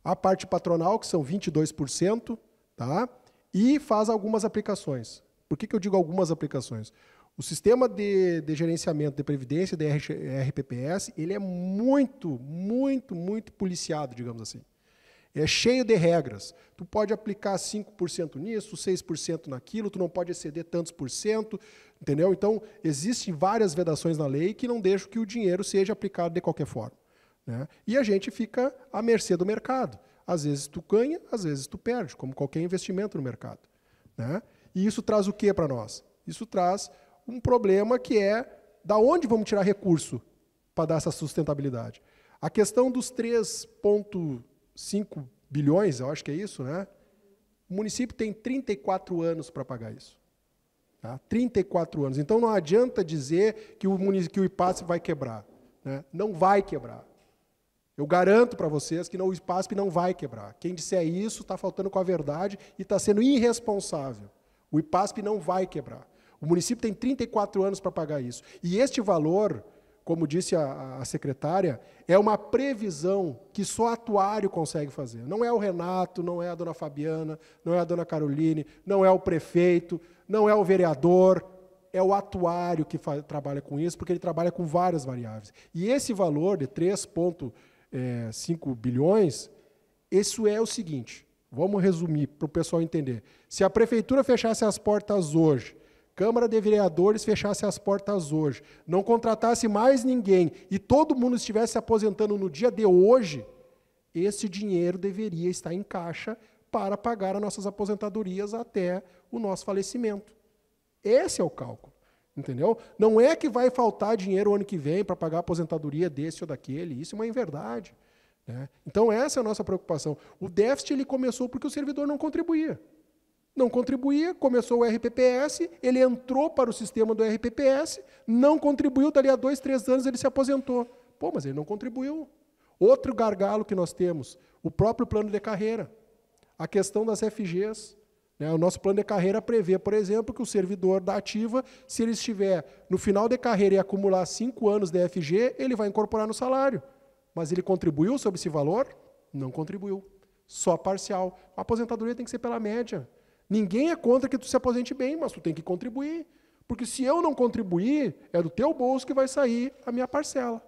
a parte patronal, que são 22%, tá? e faz algumas aplicações. Por que, que eu digo algumas aplicações? O sistema de, de gerenciamento de previdência, de RPPS, ele é muito, muito, muito policiado, digamos assim. É cheio de regras. Tu pode aplicar 5% nisso, 6% naquilo, tu não pode exceder tantos por cento, entendeu? Então, existem várias vedações na lei que não deixam que o dinheiro seja aplicado de qualquer forma. Né? E a gente fica à mercê do mercado. Às vezes tu ganha, às vezes tu perde, como qualquer investimento no mercado. Né? E isso traz o que para nós? Isso traz um problema que é da onde vamos tirar recurso para dar essa sustentabilidade. A questão dos 3,5 bilhões, eu acho que é isso, né? O município tem 34 anos para pagar isso. Tá? 34 anos. Então não adianta dizer que o, que o IPASP vai quebrar. Né? Não vai quebrar. Eu garanto para vocês que não, o IPASP não vai quebrar. Quem disser isso está faltando com a verdade e está sendo irresponsável. O IPASP não vai quebrar. O município tem 34 anos para pagar isso. E este valor, como disse a, a, secretária, é uma previsão que só atuário consegue fazer. Não é o Renato, não é a dona Fabiana, não é a dona Caroline, não é o prefeito, não é o vereador. É o atuário que trabalha com isso, porque ele trabalha com várias variáveis. E esse valor de 3,5 eh, bilhões, isso é o seguinte: Vamos resumir para o pessoal entender. Se a prefeitura fechasse as portas hoje, Câmara de Vereadores fechasse as portas hoje, não contratasse mais ninguém e todo mundo estivesse se aposentando no dia de hoje, esse dinheiro deveria estar em caixa para pagar as nossas aposentadorias até o nosso falecimento. Esse é o cálculo, entendeu? Não é que vai faltar dinheiro o ano que vem para pagar a aposentadoria desse ou daquele, isso é uma inverdade. verdade. Né? Então, essa é a nossa preocupação. O déficit ele começou porque o servidor não contribuía. Não contribuía, começou o RPPS, ele entrou para o sistema do RPPS, não contribuiu, dali a dois, três anos ele se aposentou. Pô, mas ele não contribuiu. Outro gargalo que nós temos, o próprio plano de carreira, a questão das FGs. Né? O nosso plano de carreira prevê, por exemplo, que o servidor da ativa, se ele estiver no final de carreira e acumular cinco anos de FG, ele vai incorporar no salário. Mas ele contribuiu sobre esse valor? Não contribuiu. Só parcial. A aposentadoria tem que ser pela média. Ninguém é contra que tu se aposente bem, mas tu tem que contribuir. Porque se eu não contribuir, é do teu bolso que vai sair a minha parcela.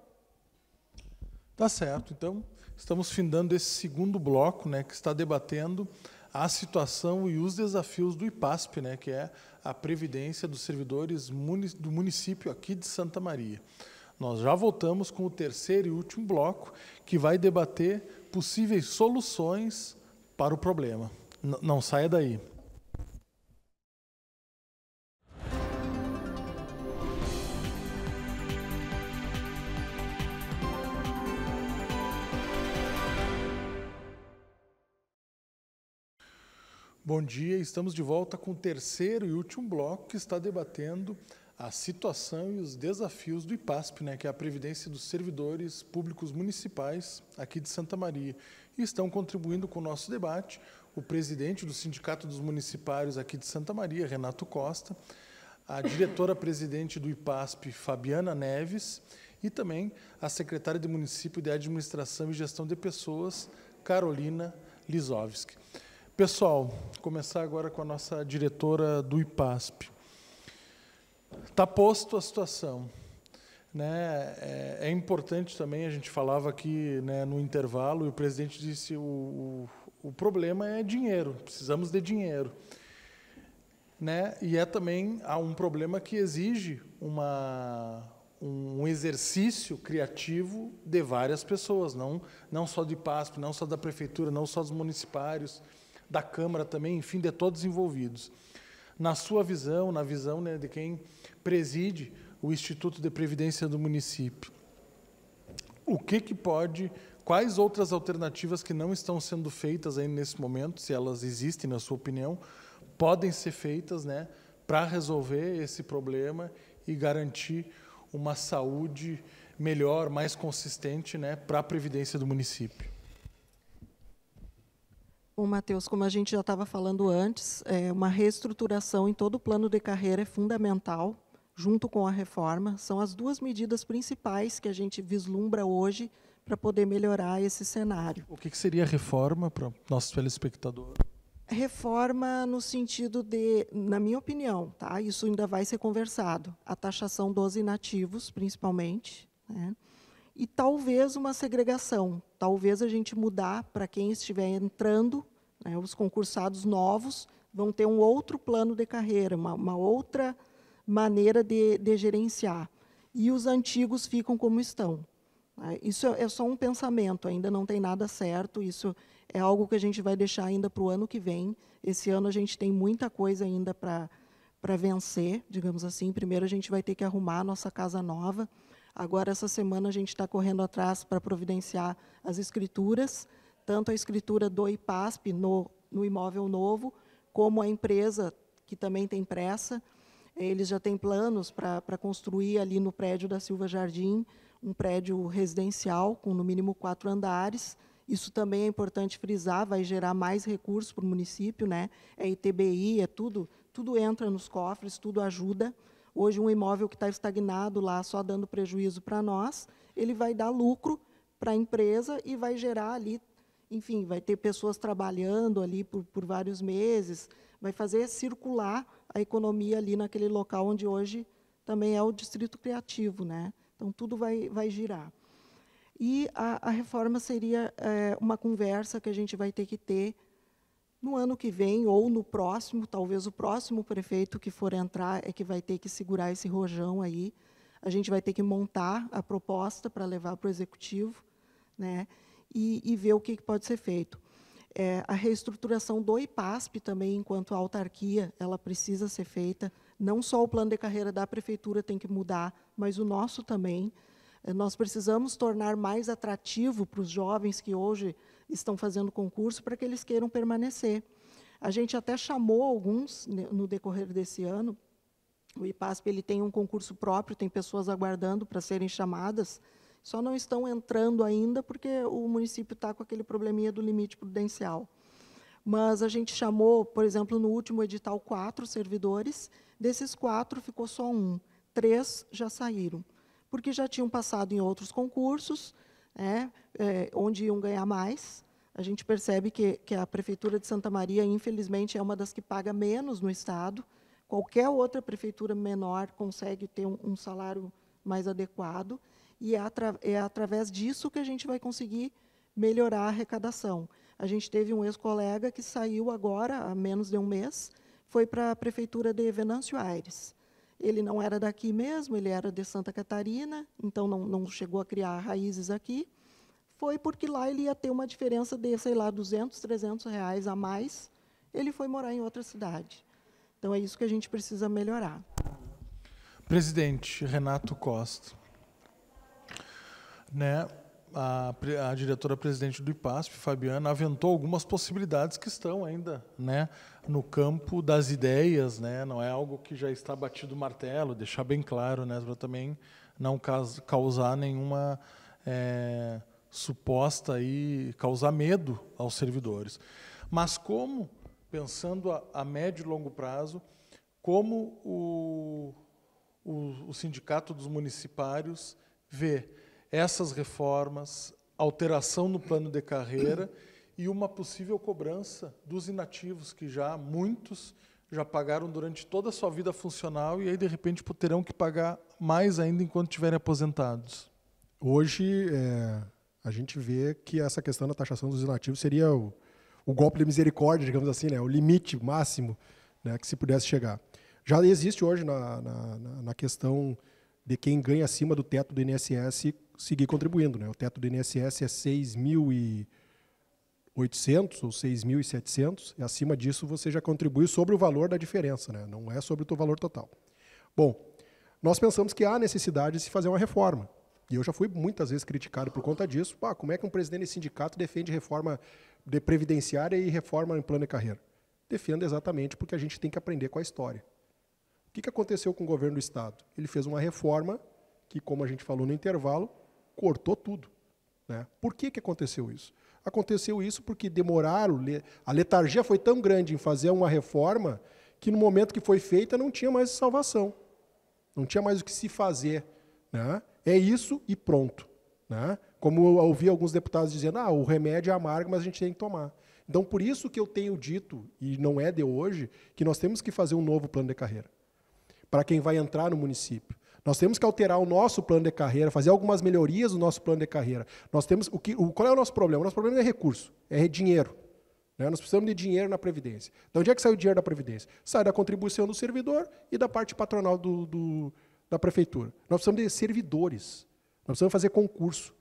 Tá certo. Então, estamos findando esse segundo bloco, né, que está debatendo a situação e os desafios do IPASP, né, que é a previdência dos servidores do município aqui de Santa Maria. Nós já voltamos com o terceiro e último bloco, que vai debater possíveis soluções para o problema. N não saia daí. Bom dia, estamos de volta com o terceiro e último bloco que está debatendo a situação e os desafios do IPASP, né, que é a Previdência dos Servidores Públicos Municipais aqui de Santa Maria. E estão contribuindo com o nosso debate o presidente do Sindicato dos Municipários aqui de Santa Maria, Renato Costa, a diretora-presidente do IPASP, Fabiana Neves, e também a secretária de Município de Administração e Gestão de Pessoas, Carolina Lisovski. Pessoal, começar agora com a nossa diretora do IPASP. Está posto a situação. Né, é, é, importante também, a gente falava aqui né, no intervalo, e o presidente disse: o, o, o problema é dinheiro, precisamos de dinheiro. Né? E é também há um problema que exige uma, um exercício criativo de várias pessoas, não, não só de PASP, não só da prefeitura, não só dos municipários, da Câmara também, enfim, de todos envolvidos. Na sua visão, na visão né, de quem preside o Instituto de Previdência do município. O que, que pode, quais outras alternativas que não estão sendo feitas ainda nesse momento, se elas existem, na sua opinião, podem ser feitas né, para resolver esse problema e garantir uma saúde melhor, mais consistente né, para a Previdência do município? O Matheus, como a gente já estava falando antes, é, uma reestruturação em todo o plano de carreira é fundamental junto com a reforma, são as duas medidas principais que a gente vislumbra hoje para poder melhorar esse cenário. O que, seria reforma para nosso telespectador? Reforma no sentido de, na minha opinião, tá? isso ainda vai ser conversado, a taxação dos inativos, principalmente, né? e talvez uma segregação, talvez a gente mudar para quem estiver entrando, né? os concursados novos vão ter um outro plano de carreira, uma, uma outra maneira de, de gerenciar. E os antigos ficam como estão. Ah, isso é, é só um pensamento, ainda não tem nada certo, isso é algo que a gente vai deixar ainda para o ano que vem. Esse ano a gente tem muita coisa ainda para para vencer, digamos assim. Primeiro a gente vai ter que arrumar a nossa casa nova. Agora essa semana a gente está correndo atrás para providenciar as escrituras, tanto a escritura do IPASP no, no imóvel novo, como a empresa que também tem pressa eles já têm planos para construir ali no prédio da Silva Jardim um prédio residencial com no mínimo quatro andares. Isso também é importante frisar, vai gerar mais recursos para o município, né? É ITBI, é tudo, tudo entra nos cofres, tudo ajuda. Hoje um imóvel que está estagnado lá, só dando prejuízo para nós, ele vai dar lucro para a empresa e vai gerar ali, enfim, vai ter pessoas trabalhando ali por, por vários meses, vai fazer circular a economia ali naquele local onde hoje também é o distrito criativo, né? Então tudo vai vai girar. E a, a reforma seria é, uma conversa que a gente vai ter que ter no ano que vem ou no próximo, talvez o próximo prefeito que for entrar é que vai ter que segurar esse rojão aí. A gente vai ter que montar a proposta para levar para o executivo, né? E, e ver o que, que pode ser feito. É, a reestruturação do IPASP também, enquanto autarquia, ela precisa ser feita. Não só o plano de carreira da prefeitura tem que mudar, mas o nosso também. É, nós precisamos tornar mais atrativo para os jovens que hoje estão fazendo concurso para que eles queiram permanecer. A gente até chamou alguns né, no decorrer desse ano. O IPASP ele tem um concurso próprio, tem pessoas aguardando para serem chamadas. Só não estão entrando ainda porque o município está com aquele probleminha do limite prudencial. Mas a gente chamou, por exemplo, no último edital, quatro servidores. Desses quatro, ficou só um. Três já saíram, porque já tinham passado em outros concursos, né, é, onde iam ganhar mais. A gente percebe que, que a Prefeitura de Santa Maria, infelizmente, é uma das que paga menos no Estado. Qualquer outra prefeitura menor consegue ter um, um salário mais adequado e é, atra é através disso que a gente vai conseguir melhorar a arrecadação. A gente teve um ex-colega que saiu agora, há menos de um mês, foi para a prefeitura de Venâncio Aires. Ele não era daqui mesmo, ele era de Santa Catarina, então não, não chegou a criar raízes aqui. Foi porque lá ele ia ter uma diferença de, sei lá, 200, 300 reais a mais. Ele foi morar em outra cidade. Então é isso que a gente precisa melhorar. Presidente Renato Costa né, a, a diretora-presidente do IPASP, Fabiana, aventou algumas possibilidades que estão ainda né, no campo das ideias, né, não é algo que já está batido o martelo, deixar bem claro, né, para também não causar nenhuma é, suposta e causar medo aos servidores. Mas como, pensando a, a médio e longo prazo, como o, o, o sindicato dos municipários vê essas reformas, alteração no plano de carreira e uma possível cobrança dos inativos que já muitos já pagaram durante toda a sua vida funcional e aí de repente terão que pagar mais ainda enquanto estiverem aposentados. Hoje é, a gente vê que essa questão da taxação dos inativos seria o, o golpe de misericórdia, digamos assim, né, o limite máximo né, que se pudesse chegar. Já existe hoje na, na, na questão de quem ganha acima do teto do INSS seguir contribuindo. Né? O teto do INSS é 6.800 ou 6.700, e acima disso você já contribui sobre o valor da diferença, né? não é sobre o teu valor total. Bom, nós pensamos que há necessidade de se fazer uma reforma. E eu já fui muitas vezes criticado por conta disso. Ah, como é que um presidente de sindicato defende reforma de previdenciária e reforma em plano de carreira? Defenda exatamente porque a gente tem que aprender com a história. O que aconteceu com o governo do Estado? Ele fez uma reforma que, como a gente falou no intervalo, cortou tudo. Né? Por que, que aconteceu isso? Aconteceu isso porque demoraram, a letargia foi tão grande em fazer uma reforma que no momento que foi feita não tinha mais salvação, não tinha mais o que se fazer. Né? É isso e pronto. Né? Como eu ouvi alguns deputados dizendo, ah, o remédio é amargo, mas a gente tem que tomar. Então, por isso que eu tenho dito, e não é de hoje, que nós temos que fazer um novo plano de carreira para quem vai entrar no município. Nós temos que alterar o nosso plano de carreira, fazer algumas melhorias no nosso plano de carreira. Nós temos o que, o, qual é o nosso problema? O nosso problema é recurso, é dinheiro. Né? Nós precisamos de dinheiro na Previdência. Então, onde é que sai o dinheiro da Previdência? Sai da contribuição do servidor e da parte patronal do, do, da Prefeitura. Nós precisamos de servidores. Nós precisamos fazer concurso.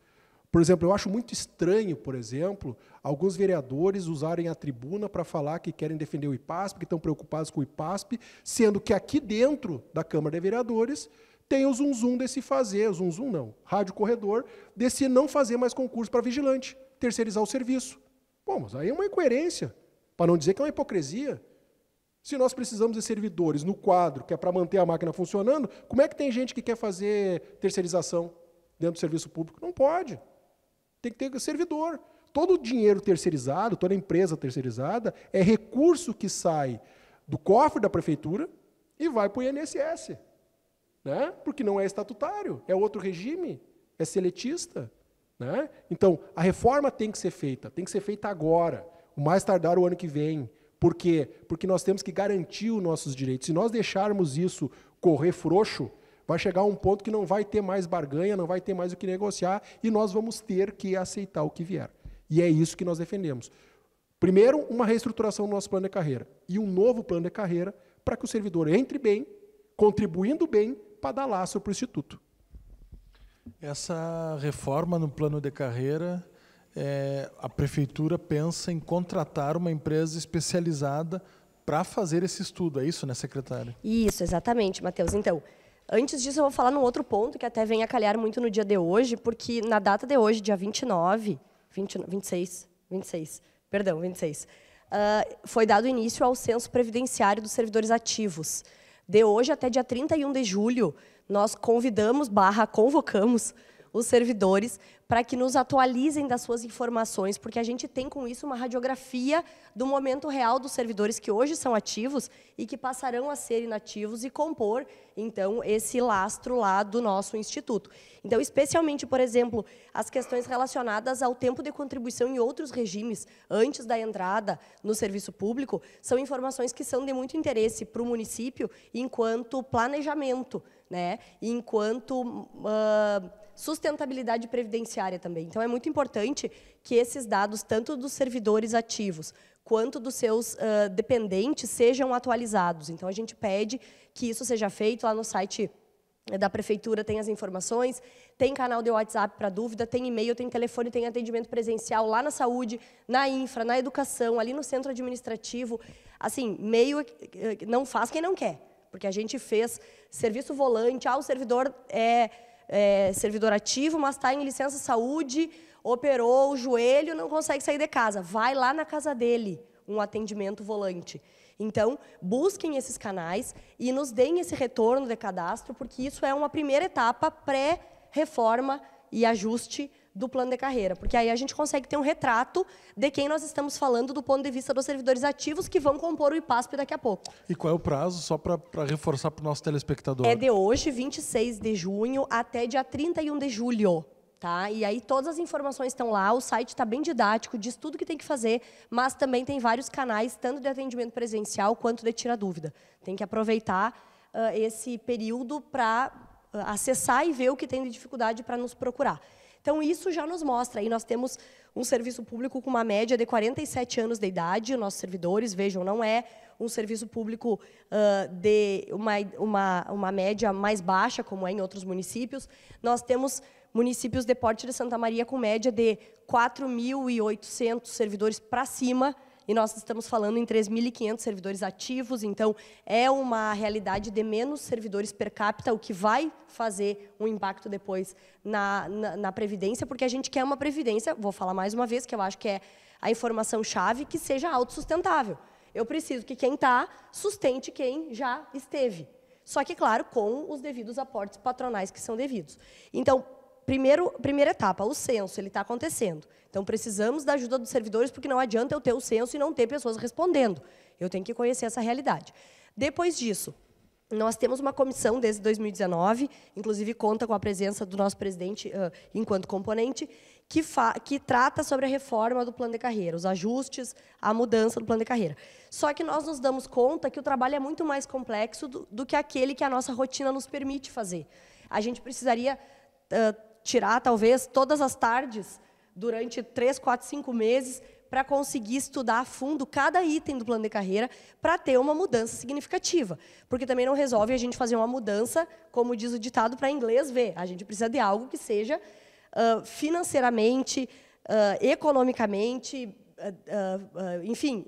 Por exemplo, eu acho muito estranho, por exemplo, alguns vereadores usarem a tribuna para falar que querem defender o IPASP, que estão preocupados com o IPASP, sendo que aqui dentro da Câmara de Vereadores tem o zum zum desse fazer, o zum zum não, rádio corredor, desse não fazer mais concurso para vigilante, terceirizar o serviço. Bom, mas aí é uma incoerência, para não dizer que é uma hipocrisia. Se nós precisamos de servidores no quadro, que é para manter a máquina funcionando, como é que tem gente que quer fazer terceirização dentro do serviço público? Não pode. Tem que ter servidor. Todo o dinheiro terceirizado, toda a empresa terceirizada, é recurso que sai do cofre da prefeitura e vai para o INSS né? porque não é estatutário, é outro regime, é seletista. Né? Então, a reforma tem que ser feita, tem que ser feita agora, o mais tardar o ano que vem. Por quê? Porque nós temos que garantir os nossos direitos. Se nós deixarmos isso correr frouxo, vai chegar um ponto que não vai ter mais barganha, não vai ter mais o que negociar e nós vamos ter que aceitar o que vier. E é isso que nós defendemos. Primeiro, uma reestruturação do nosso plano de carreira e um novo plano de carreira para que o servidor entre bem, contribuindo bem para dar laço para o Instituto. Essa reforma no plano de carreira, é, a prefeitura pensa em contratar uma empresa especializada para fazer esse estudo, é isso, né, secretária? Isso, exatamente, Matheus. Então, antes disso, eu vou falar num outro ponto que até vem a calhar muito no dia de hoje, porque na data de hoje, dia 29, 20, 26, 26, perdão, 26, uh, ah, foi dado início ao censo previdenciário dos servidores ativos. De hoje até dia 31 de julho, nós convidamos, barra, convocamos os servidores, para que nos atualizem das suas informações, porque a gente tem com isso uma radiografia do momento real dos servidores que hoje são ativos e que passarão a ser inativos e compor, então, esse lastro lá do nosso instituto. Então, especialmente, por exemplo, as questões relacionadas ao tempo de contribuição em outros regimes antes da entrada no serviço público, são informações que são de muito interesse para o município enquanto planejamento, né? enquanto... Uh, sustentabilidade previdenciária também. Então, é muito importante que esses dados, tanto dos servidores ativos quanto dos seus uh, dependentes, sejam atualizados. Então, a gente pede que isso seja feito lá no site da prefeitura tem as informações, tem canal de WhatsApp para dúvida, tem e-mail, tem telefone, tem atendimento presencial lá na saúde, na infra, na educação, ali no centro administrativo. Assim, meio eh, não faz quem não quer, porque a gente fez serviço volante, ah, o servidor é é, servidor ativo, mas está em licença saúde, operou o joelho, não consegue sair de casa. Vai lá na casa dele, um atendimento volante. Então, busquem esses canais e nos deem esse retorno de cadastro, porque isso é uma primeira etapa pré-reforma e ajuste do plano de carreira, porque aí a gente consegue ter um retrato de quem nós estamos falando do ponto de vista dos servidores ativos que vão compor o IPASP daqui a pouco. E qual é o prazo, só para reforçar para o nosso telespectador? É de hoje, 26 de junho, até dia 31 de julho. Tá? E aí todas as informações estão lá, o site está bem didático, diz tudo o que tem que fazer, mas também tem vários canais, tanto de atendimento presencial quanto de tira dúvida. Tem que aproveitar uh, esse período para uh, acessar e ver o que tem de dificuldade para nos procurar. Então, isso já nos mostra. Aí nós temos um serviço público com uma média de 47 anos de idade, nossos servidores, vejam, não é um serviço público uh, de uma, uma, uma média mais baixa, como é em outros municípios. Nós temos municípios de Porte de Santa Maria com média de 4.800 servidores para cima, e nós estamos falando em 3.500 servidores ativos, então é uma realidade de menos servidores per capita, o que vai fazer um impacto depois na, na, na Previdência, porque a gente quer uma Previdência, vou falar mais uma vez, que eu acho que é a informação-chave, que seja autossustentável. Eu preciso que quem está sustente quem já esteve. Só que, claro, com os devidos aportes patronais que são devidos. Então, primeiro, primeira etapa, o censo, ele está acontecendo. Então, precisamos da ajuda dos servidores, porque não adianta eu ter o censo e não ter pessoas respondendo. Eu tenho que conhecer essa realidade. Depois disso, nós temos uma comissão desde 2019, inclusive conta com a presença do nosso presidente uh, enquanto componente, que, que trata sobre a reforma do plano de carreira, os ajustes, a mudança do plano de carreira. Só que nós nos damos conta que o trabalho é muito mais complexo do, do que aquele que a nossa rotina nos permite fazer. A gente precisaria uh, tirar talvez todas as tardes durante três, quatro, cinco meses para conseguir estudar a fundo cada item do plano de carreira para ter uma mudança significativa. Porque também não resolve a gente fazer uma mudança, como diz o ditado, para inglês ver. A gente precisa de algo que seja uh, financeiramente, uh, economicamente, uh, enfim,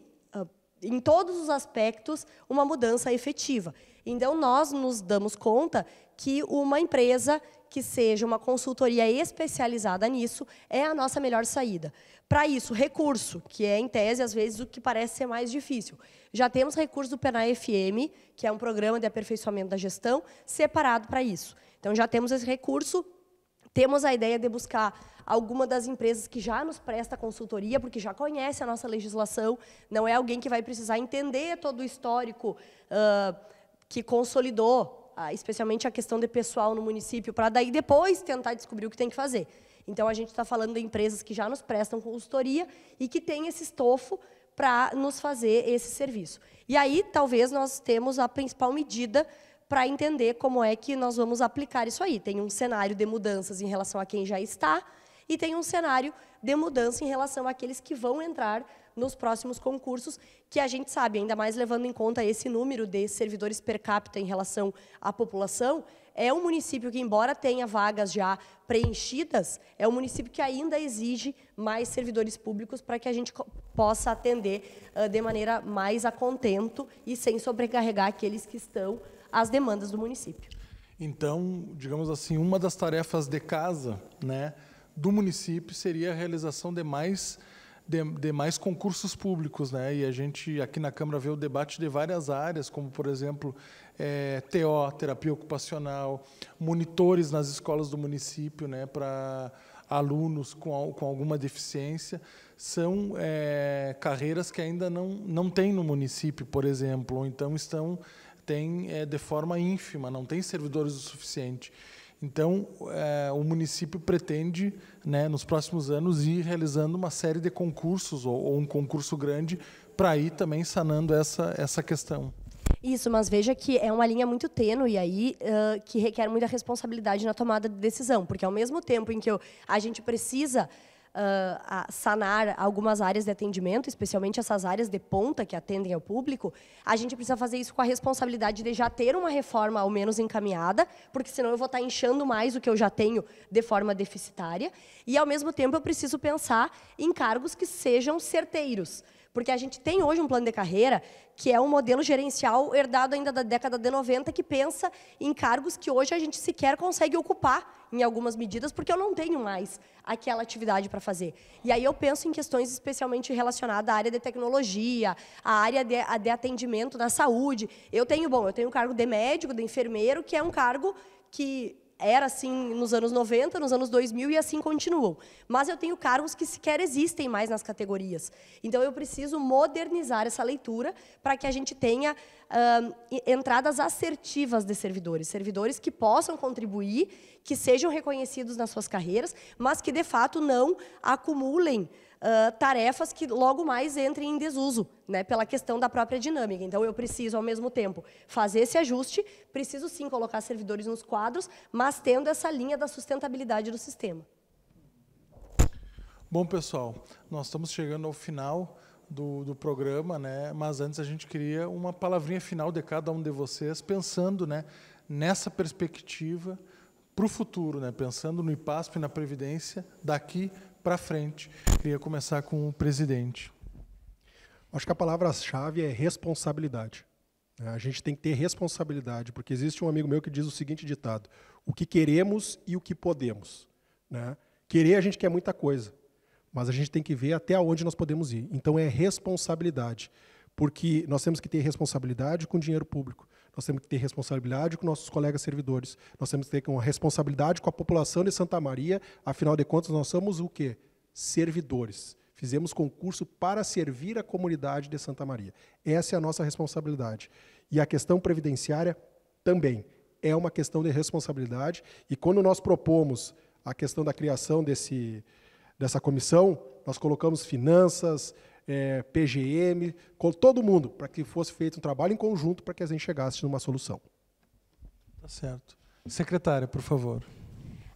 em todos os aspectos, uma mudança efetiva. Então, nós nos damos conta que uma empresa que seja uma consultoria especializada nisso é a nossa melhor saída. Para isso, recurso, que é, em tese, às vezes, o que parece ser mais difícil. Já temos recurso do PNAE FM, que é um programa de aperfeiçoamento da gestão, separado para isso. Então, já temos esse recurso, temos a ideia de buscar alguma das empresas que já nos presta consultoria, porque já conhece a nossa legislação, não é alguém que vai precisar entender todo o histórico uh, que consolidou especialmente a questão de pessoal no município, para daí depois tentar descobrir o que tem que fazer. Então, a gente está falando de empresas que já nos prestam consultoria e que têm esse estofo para nos fazer esse serviço. E aí, talvez, nós temos a principal medida para entender como é que nós vamos aplicar isso aí. Tem um cenário de mudanças em relação a quem já está e tem um cenário de mudança em relação àqueles que vão entrar nos próximos concursos, que a gente sabe, ainda mais levando em conta esse número de servidores per capita em relação à população, é um município que, embora tenha vagas já preenchidas, é um município que ainda exige mais servidores públicos para que a gente possa atender uh, de maneira mais a contento e sem sobrecarregar aqueles que estão às demandas do município. Então, digamos assim, uma das tarefas de casa né, do município seria a realização de mais de de concursos públicos, né? E a gente aqui na Câmara vê o debate de várias áreas, como por exemplo é, TO, terapia ocupacional, monitores nas escolas do município, né? Para alunos com, com alguma deficiência são é, carreiras que ainda não não tem no município, por exemplo, ou então estão tem é, de forma ínfima, não tem servidores o suficiente. Então, é, o município pretende, né, nos próximos anos, ir realizando uma série de concursos, ou, ou um concurso grande, para ir também sanando essa, essa questão. Isso, mas veja que é uma linha muito tênue aí uh, que requer muita responsabilidade na tomada de decisão, porque ao mesmo tempo em que eu, a gente precisa uh, sanar algumas áreas de atendimento, especialmente essas áreas de ponta que atendem ao público, a gente precisa fazer isso com a responsabilidade de já ter uma reforma ao menos encaminhada, porque senão eu vou estar inchando mais o que eu já tenho de forma deficitária. E, ao mesmo tempo, eu preciso pensar em cargos que sejam certeiros porque a gente tem hoje um plano de carreira que é um modelo gerencial herdado ainda da década de 90 que pensa em cargos que hoje a gente sequer consegue ocupar em algumas medidas, porque eu não tenho mais aquela atividade para fazer. E aí eu penso em questões especialmente relacionadas à área de tecnologia, à área de, de atendimento na saúde. Eu tenho, bom, eu tenho o cargo de médico, de enfermeiro, que é um cargo que era assim nos anos 90, nos anos 2000 e assim continuam. Mas eu tenho cargos que sequer existem mais nas categorias. Então eu preciso modernizar essa leitura para que a gente tenha uh, entradas assertivas de servidores, servidores que possam contribuir, que sejam reconhecidos nas suas carreiras, mas que de fato não acumulem tarefas que logo mais entrem em desuso, né, pela questão da própria dinâmica. Então, eu preciso, ao mesmo tempo, fazer esse ajuste, preciso sim colocar servidores nos quadros, mas tendo essa linha da sustentabilidade do sistema. Bom, pessoal, nós estamos chegando ao final. Do, do, programa, né? Mas antes a gente queria uma palavrinha final de cada um de vocês, pensando, né, nessa perspectiva para o futuro, né? Pensando no IPASP, e na previdência daqui para frente. Queria começar com o presidente. Acho que a palavra-chave é responsabilidade. É, a gente tem que ter responsabilidade, porque existe um amigo meu que diz o seguinte ditado: o que queremos e o que podemos. Né? Querer a gente quer muita coisa, mas a gente tem que ver até onde nós podemos ir. Então é responsabilidade, porque nós temos que ter responsabilidade com o dinheiro público nós temos que ter responsabilidade com nossos colegas servidores, nós temos que ter uma responsabilidade com a população de Santa Maria, afinal de contas, nós somos o quê? Servidores. Fizemos concurso para servir a comunidade de Santa Maria. Essa é a nossa responsabilidade. E a questão previdenciária também é uma questão de responsabilidade. E quando nós propomos a questão da criação desse, dessa comissão, nós colocamos finanças, é, PGM, com todo mundo, para que fosse feito um trabalho em conjunto para que a gente chegasse numa solução. Tá certo. Secretária, por favor.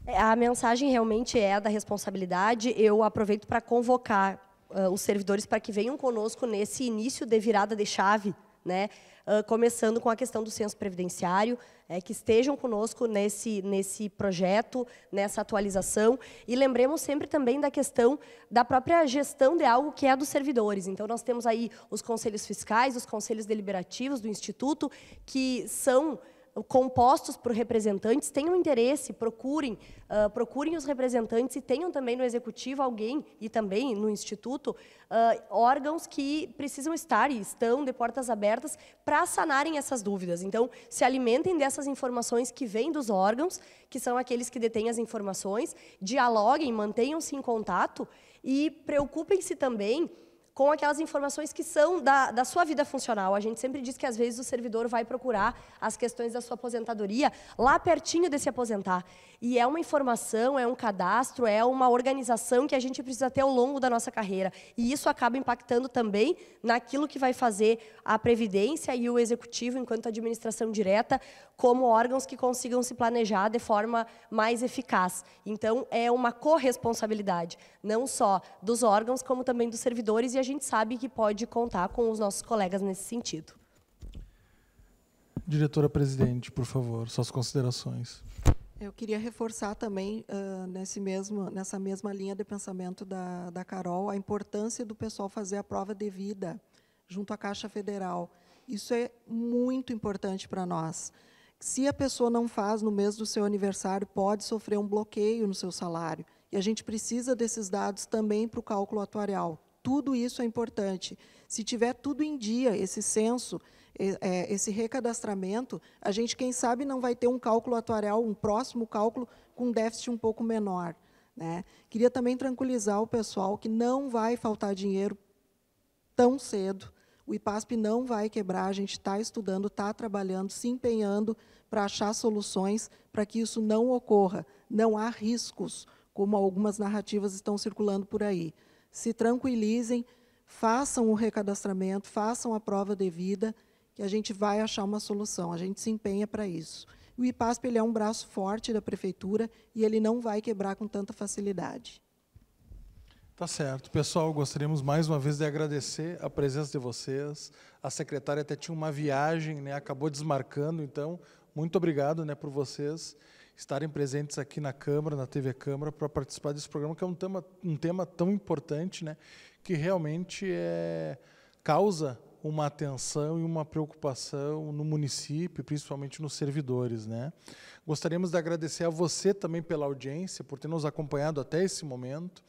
É, a mensagem realmente é da responsabilidade. Eu aproveito para convocar uh, os servidores para que venham conosco nesse início de virada de chave né? Uh, começando com a questão do censo previdenciário, é, que estejam conosco nesse, nesse projeto, nessa atualização. E lembremos sempre também da questão da própria gestão de algo que é dos servidores. Então, nós temos aí os conselhos fiscais, os conselhos deliberativos do Instituto, que são compostos por representantes, tenham interesse, procurem, uh, procurem os representantes e tenham também no executivo alguém e também no instituto uh, órgãos que precisam estar e estão de portas abertas para sanarem essas dúvidas. Então, se alimentem dessas informações que vêm dos órgãos, que são aqueles que detêm as informações, dialoguem, mantenham-se em contato e preocupem-se também com aquelas informações que são da, da sua vida funcional. A gente sempre diz que às vezes o servidor vai procurar as questões da sua aposentadoria lá pertinho desse aposentar. E é uma informação, é um cadastro, é uma organização que a gente precisa ter ao longo da nossa carreira. E isso acaba impactando também naquilo que vai fazer a Previdência e o Executivo, enquanto administração direta, como órgãos que consigam se planejar de forma mais eficaz. Então, é uma corresponsabilidade, não só dos órgãos, como também dos servidores, e a gente sabe que pode contar com os nossos colegas nesse sentido. Diretora presidente, por favor, suas considerações. Eu queria reforçar também, uh, nesse mesmo, nessa mesma linha de pensamento da, da Carol, a importância do pessoal fazer a prova devida junto à Caixa Federal. Isso é muito importante para nós se a pessoa não faz no mês do seu aniversário, pode sofrer um bloqueio no seu salário. E a gente precisa desses dados também para o cálculo atuarial. Tudo isso é importante. Se tiver tudo em dia, esse censo, é, esse recadastramento, a gente, quem sabe, não vai ter um cálculo atuarial, um próximo cálculo com déficit um pouco menor. Né? Queria também tranquilizar o pessoal que não vai faltar dinheiro tão cedo o IPASP não vai quebrar, a gente está estudando, está trabalhando, se empenhando para achar soluções para que isso não ocorra. Não há riscos, como algumas narrativas estão circulando por aí. Se tranquilizem, façam o recadastramento, façam a prova devida, que a gente vai achar uma solução, a gente se empenha para isso. O IPASP ele é um braço forte da prefeitura e ele não vai quebrar com tanta facilidade. Tá certo. Pessoal, gostaríamos mais uma vez de agradecer a presença de vocês. A secretária até tinha uma viagem, né, acabou desmarcando, então, muito obrigado né, por vocês estarem presentes aqui na Câmara, na TV Câmara, para participar desse programa, que é um tema, um tema tão importante, né, que realmente é, causa uma atenção e uma preocupação no município, principalmente nos servidores. Né? Gostaríamos de agradecer a você também pela audiência, por ter nos acompanhado até esse momento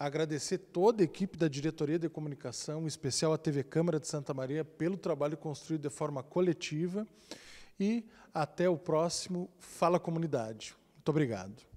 agradecer toda a equipe da Diretoria de Comunicação, em especial a TV Câmara de Santa Maria, pelo trabalho construído de forma coletiva. E até o próximo Fala Comunidade. Muito obrigado.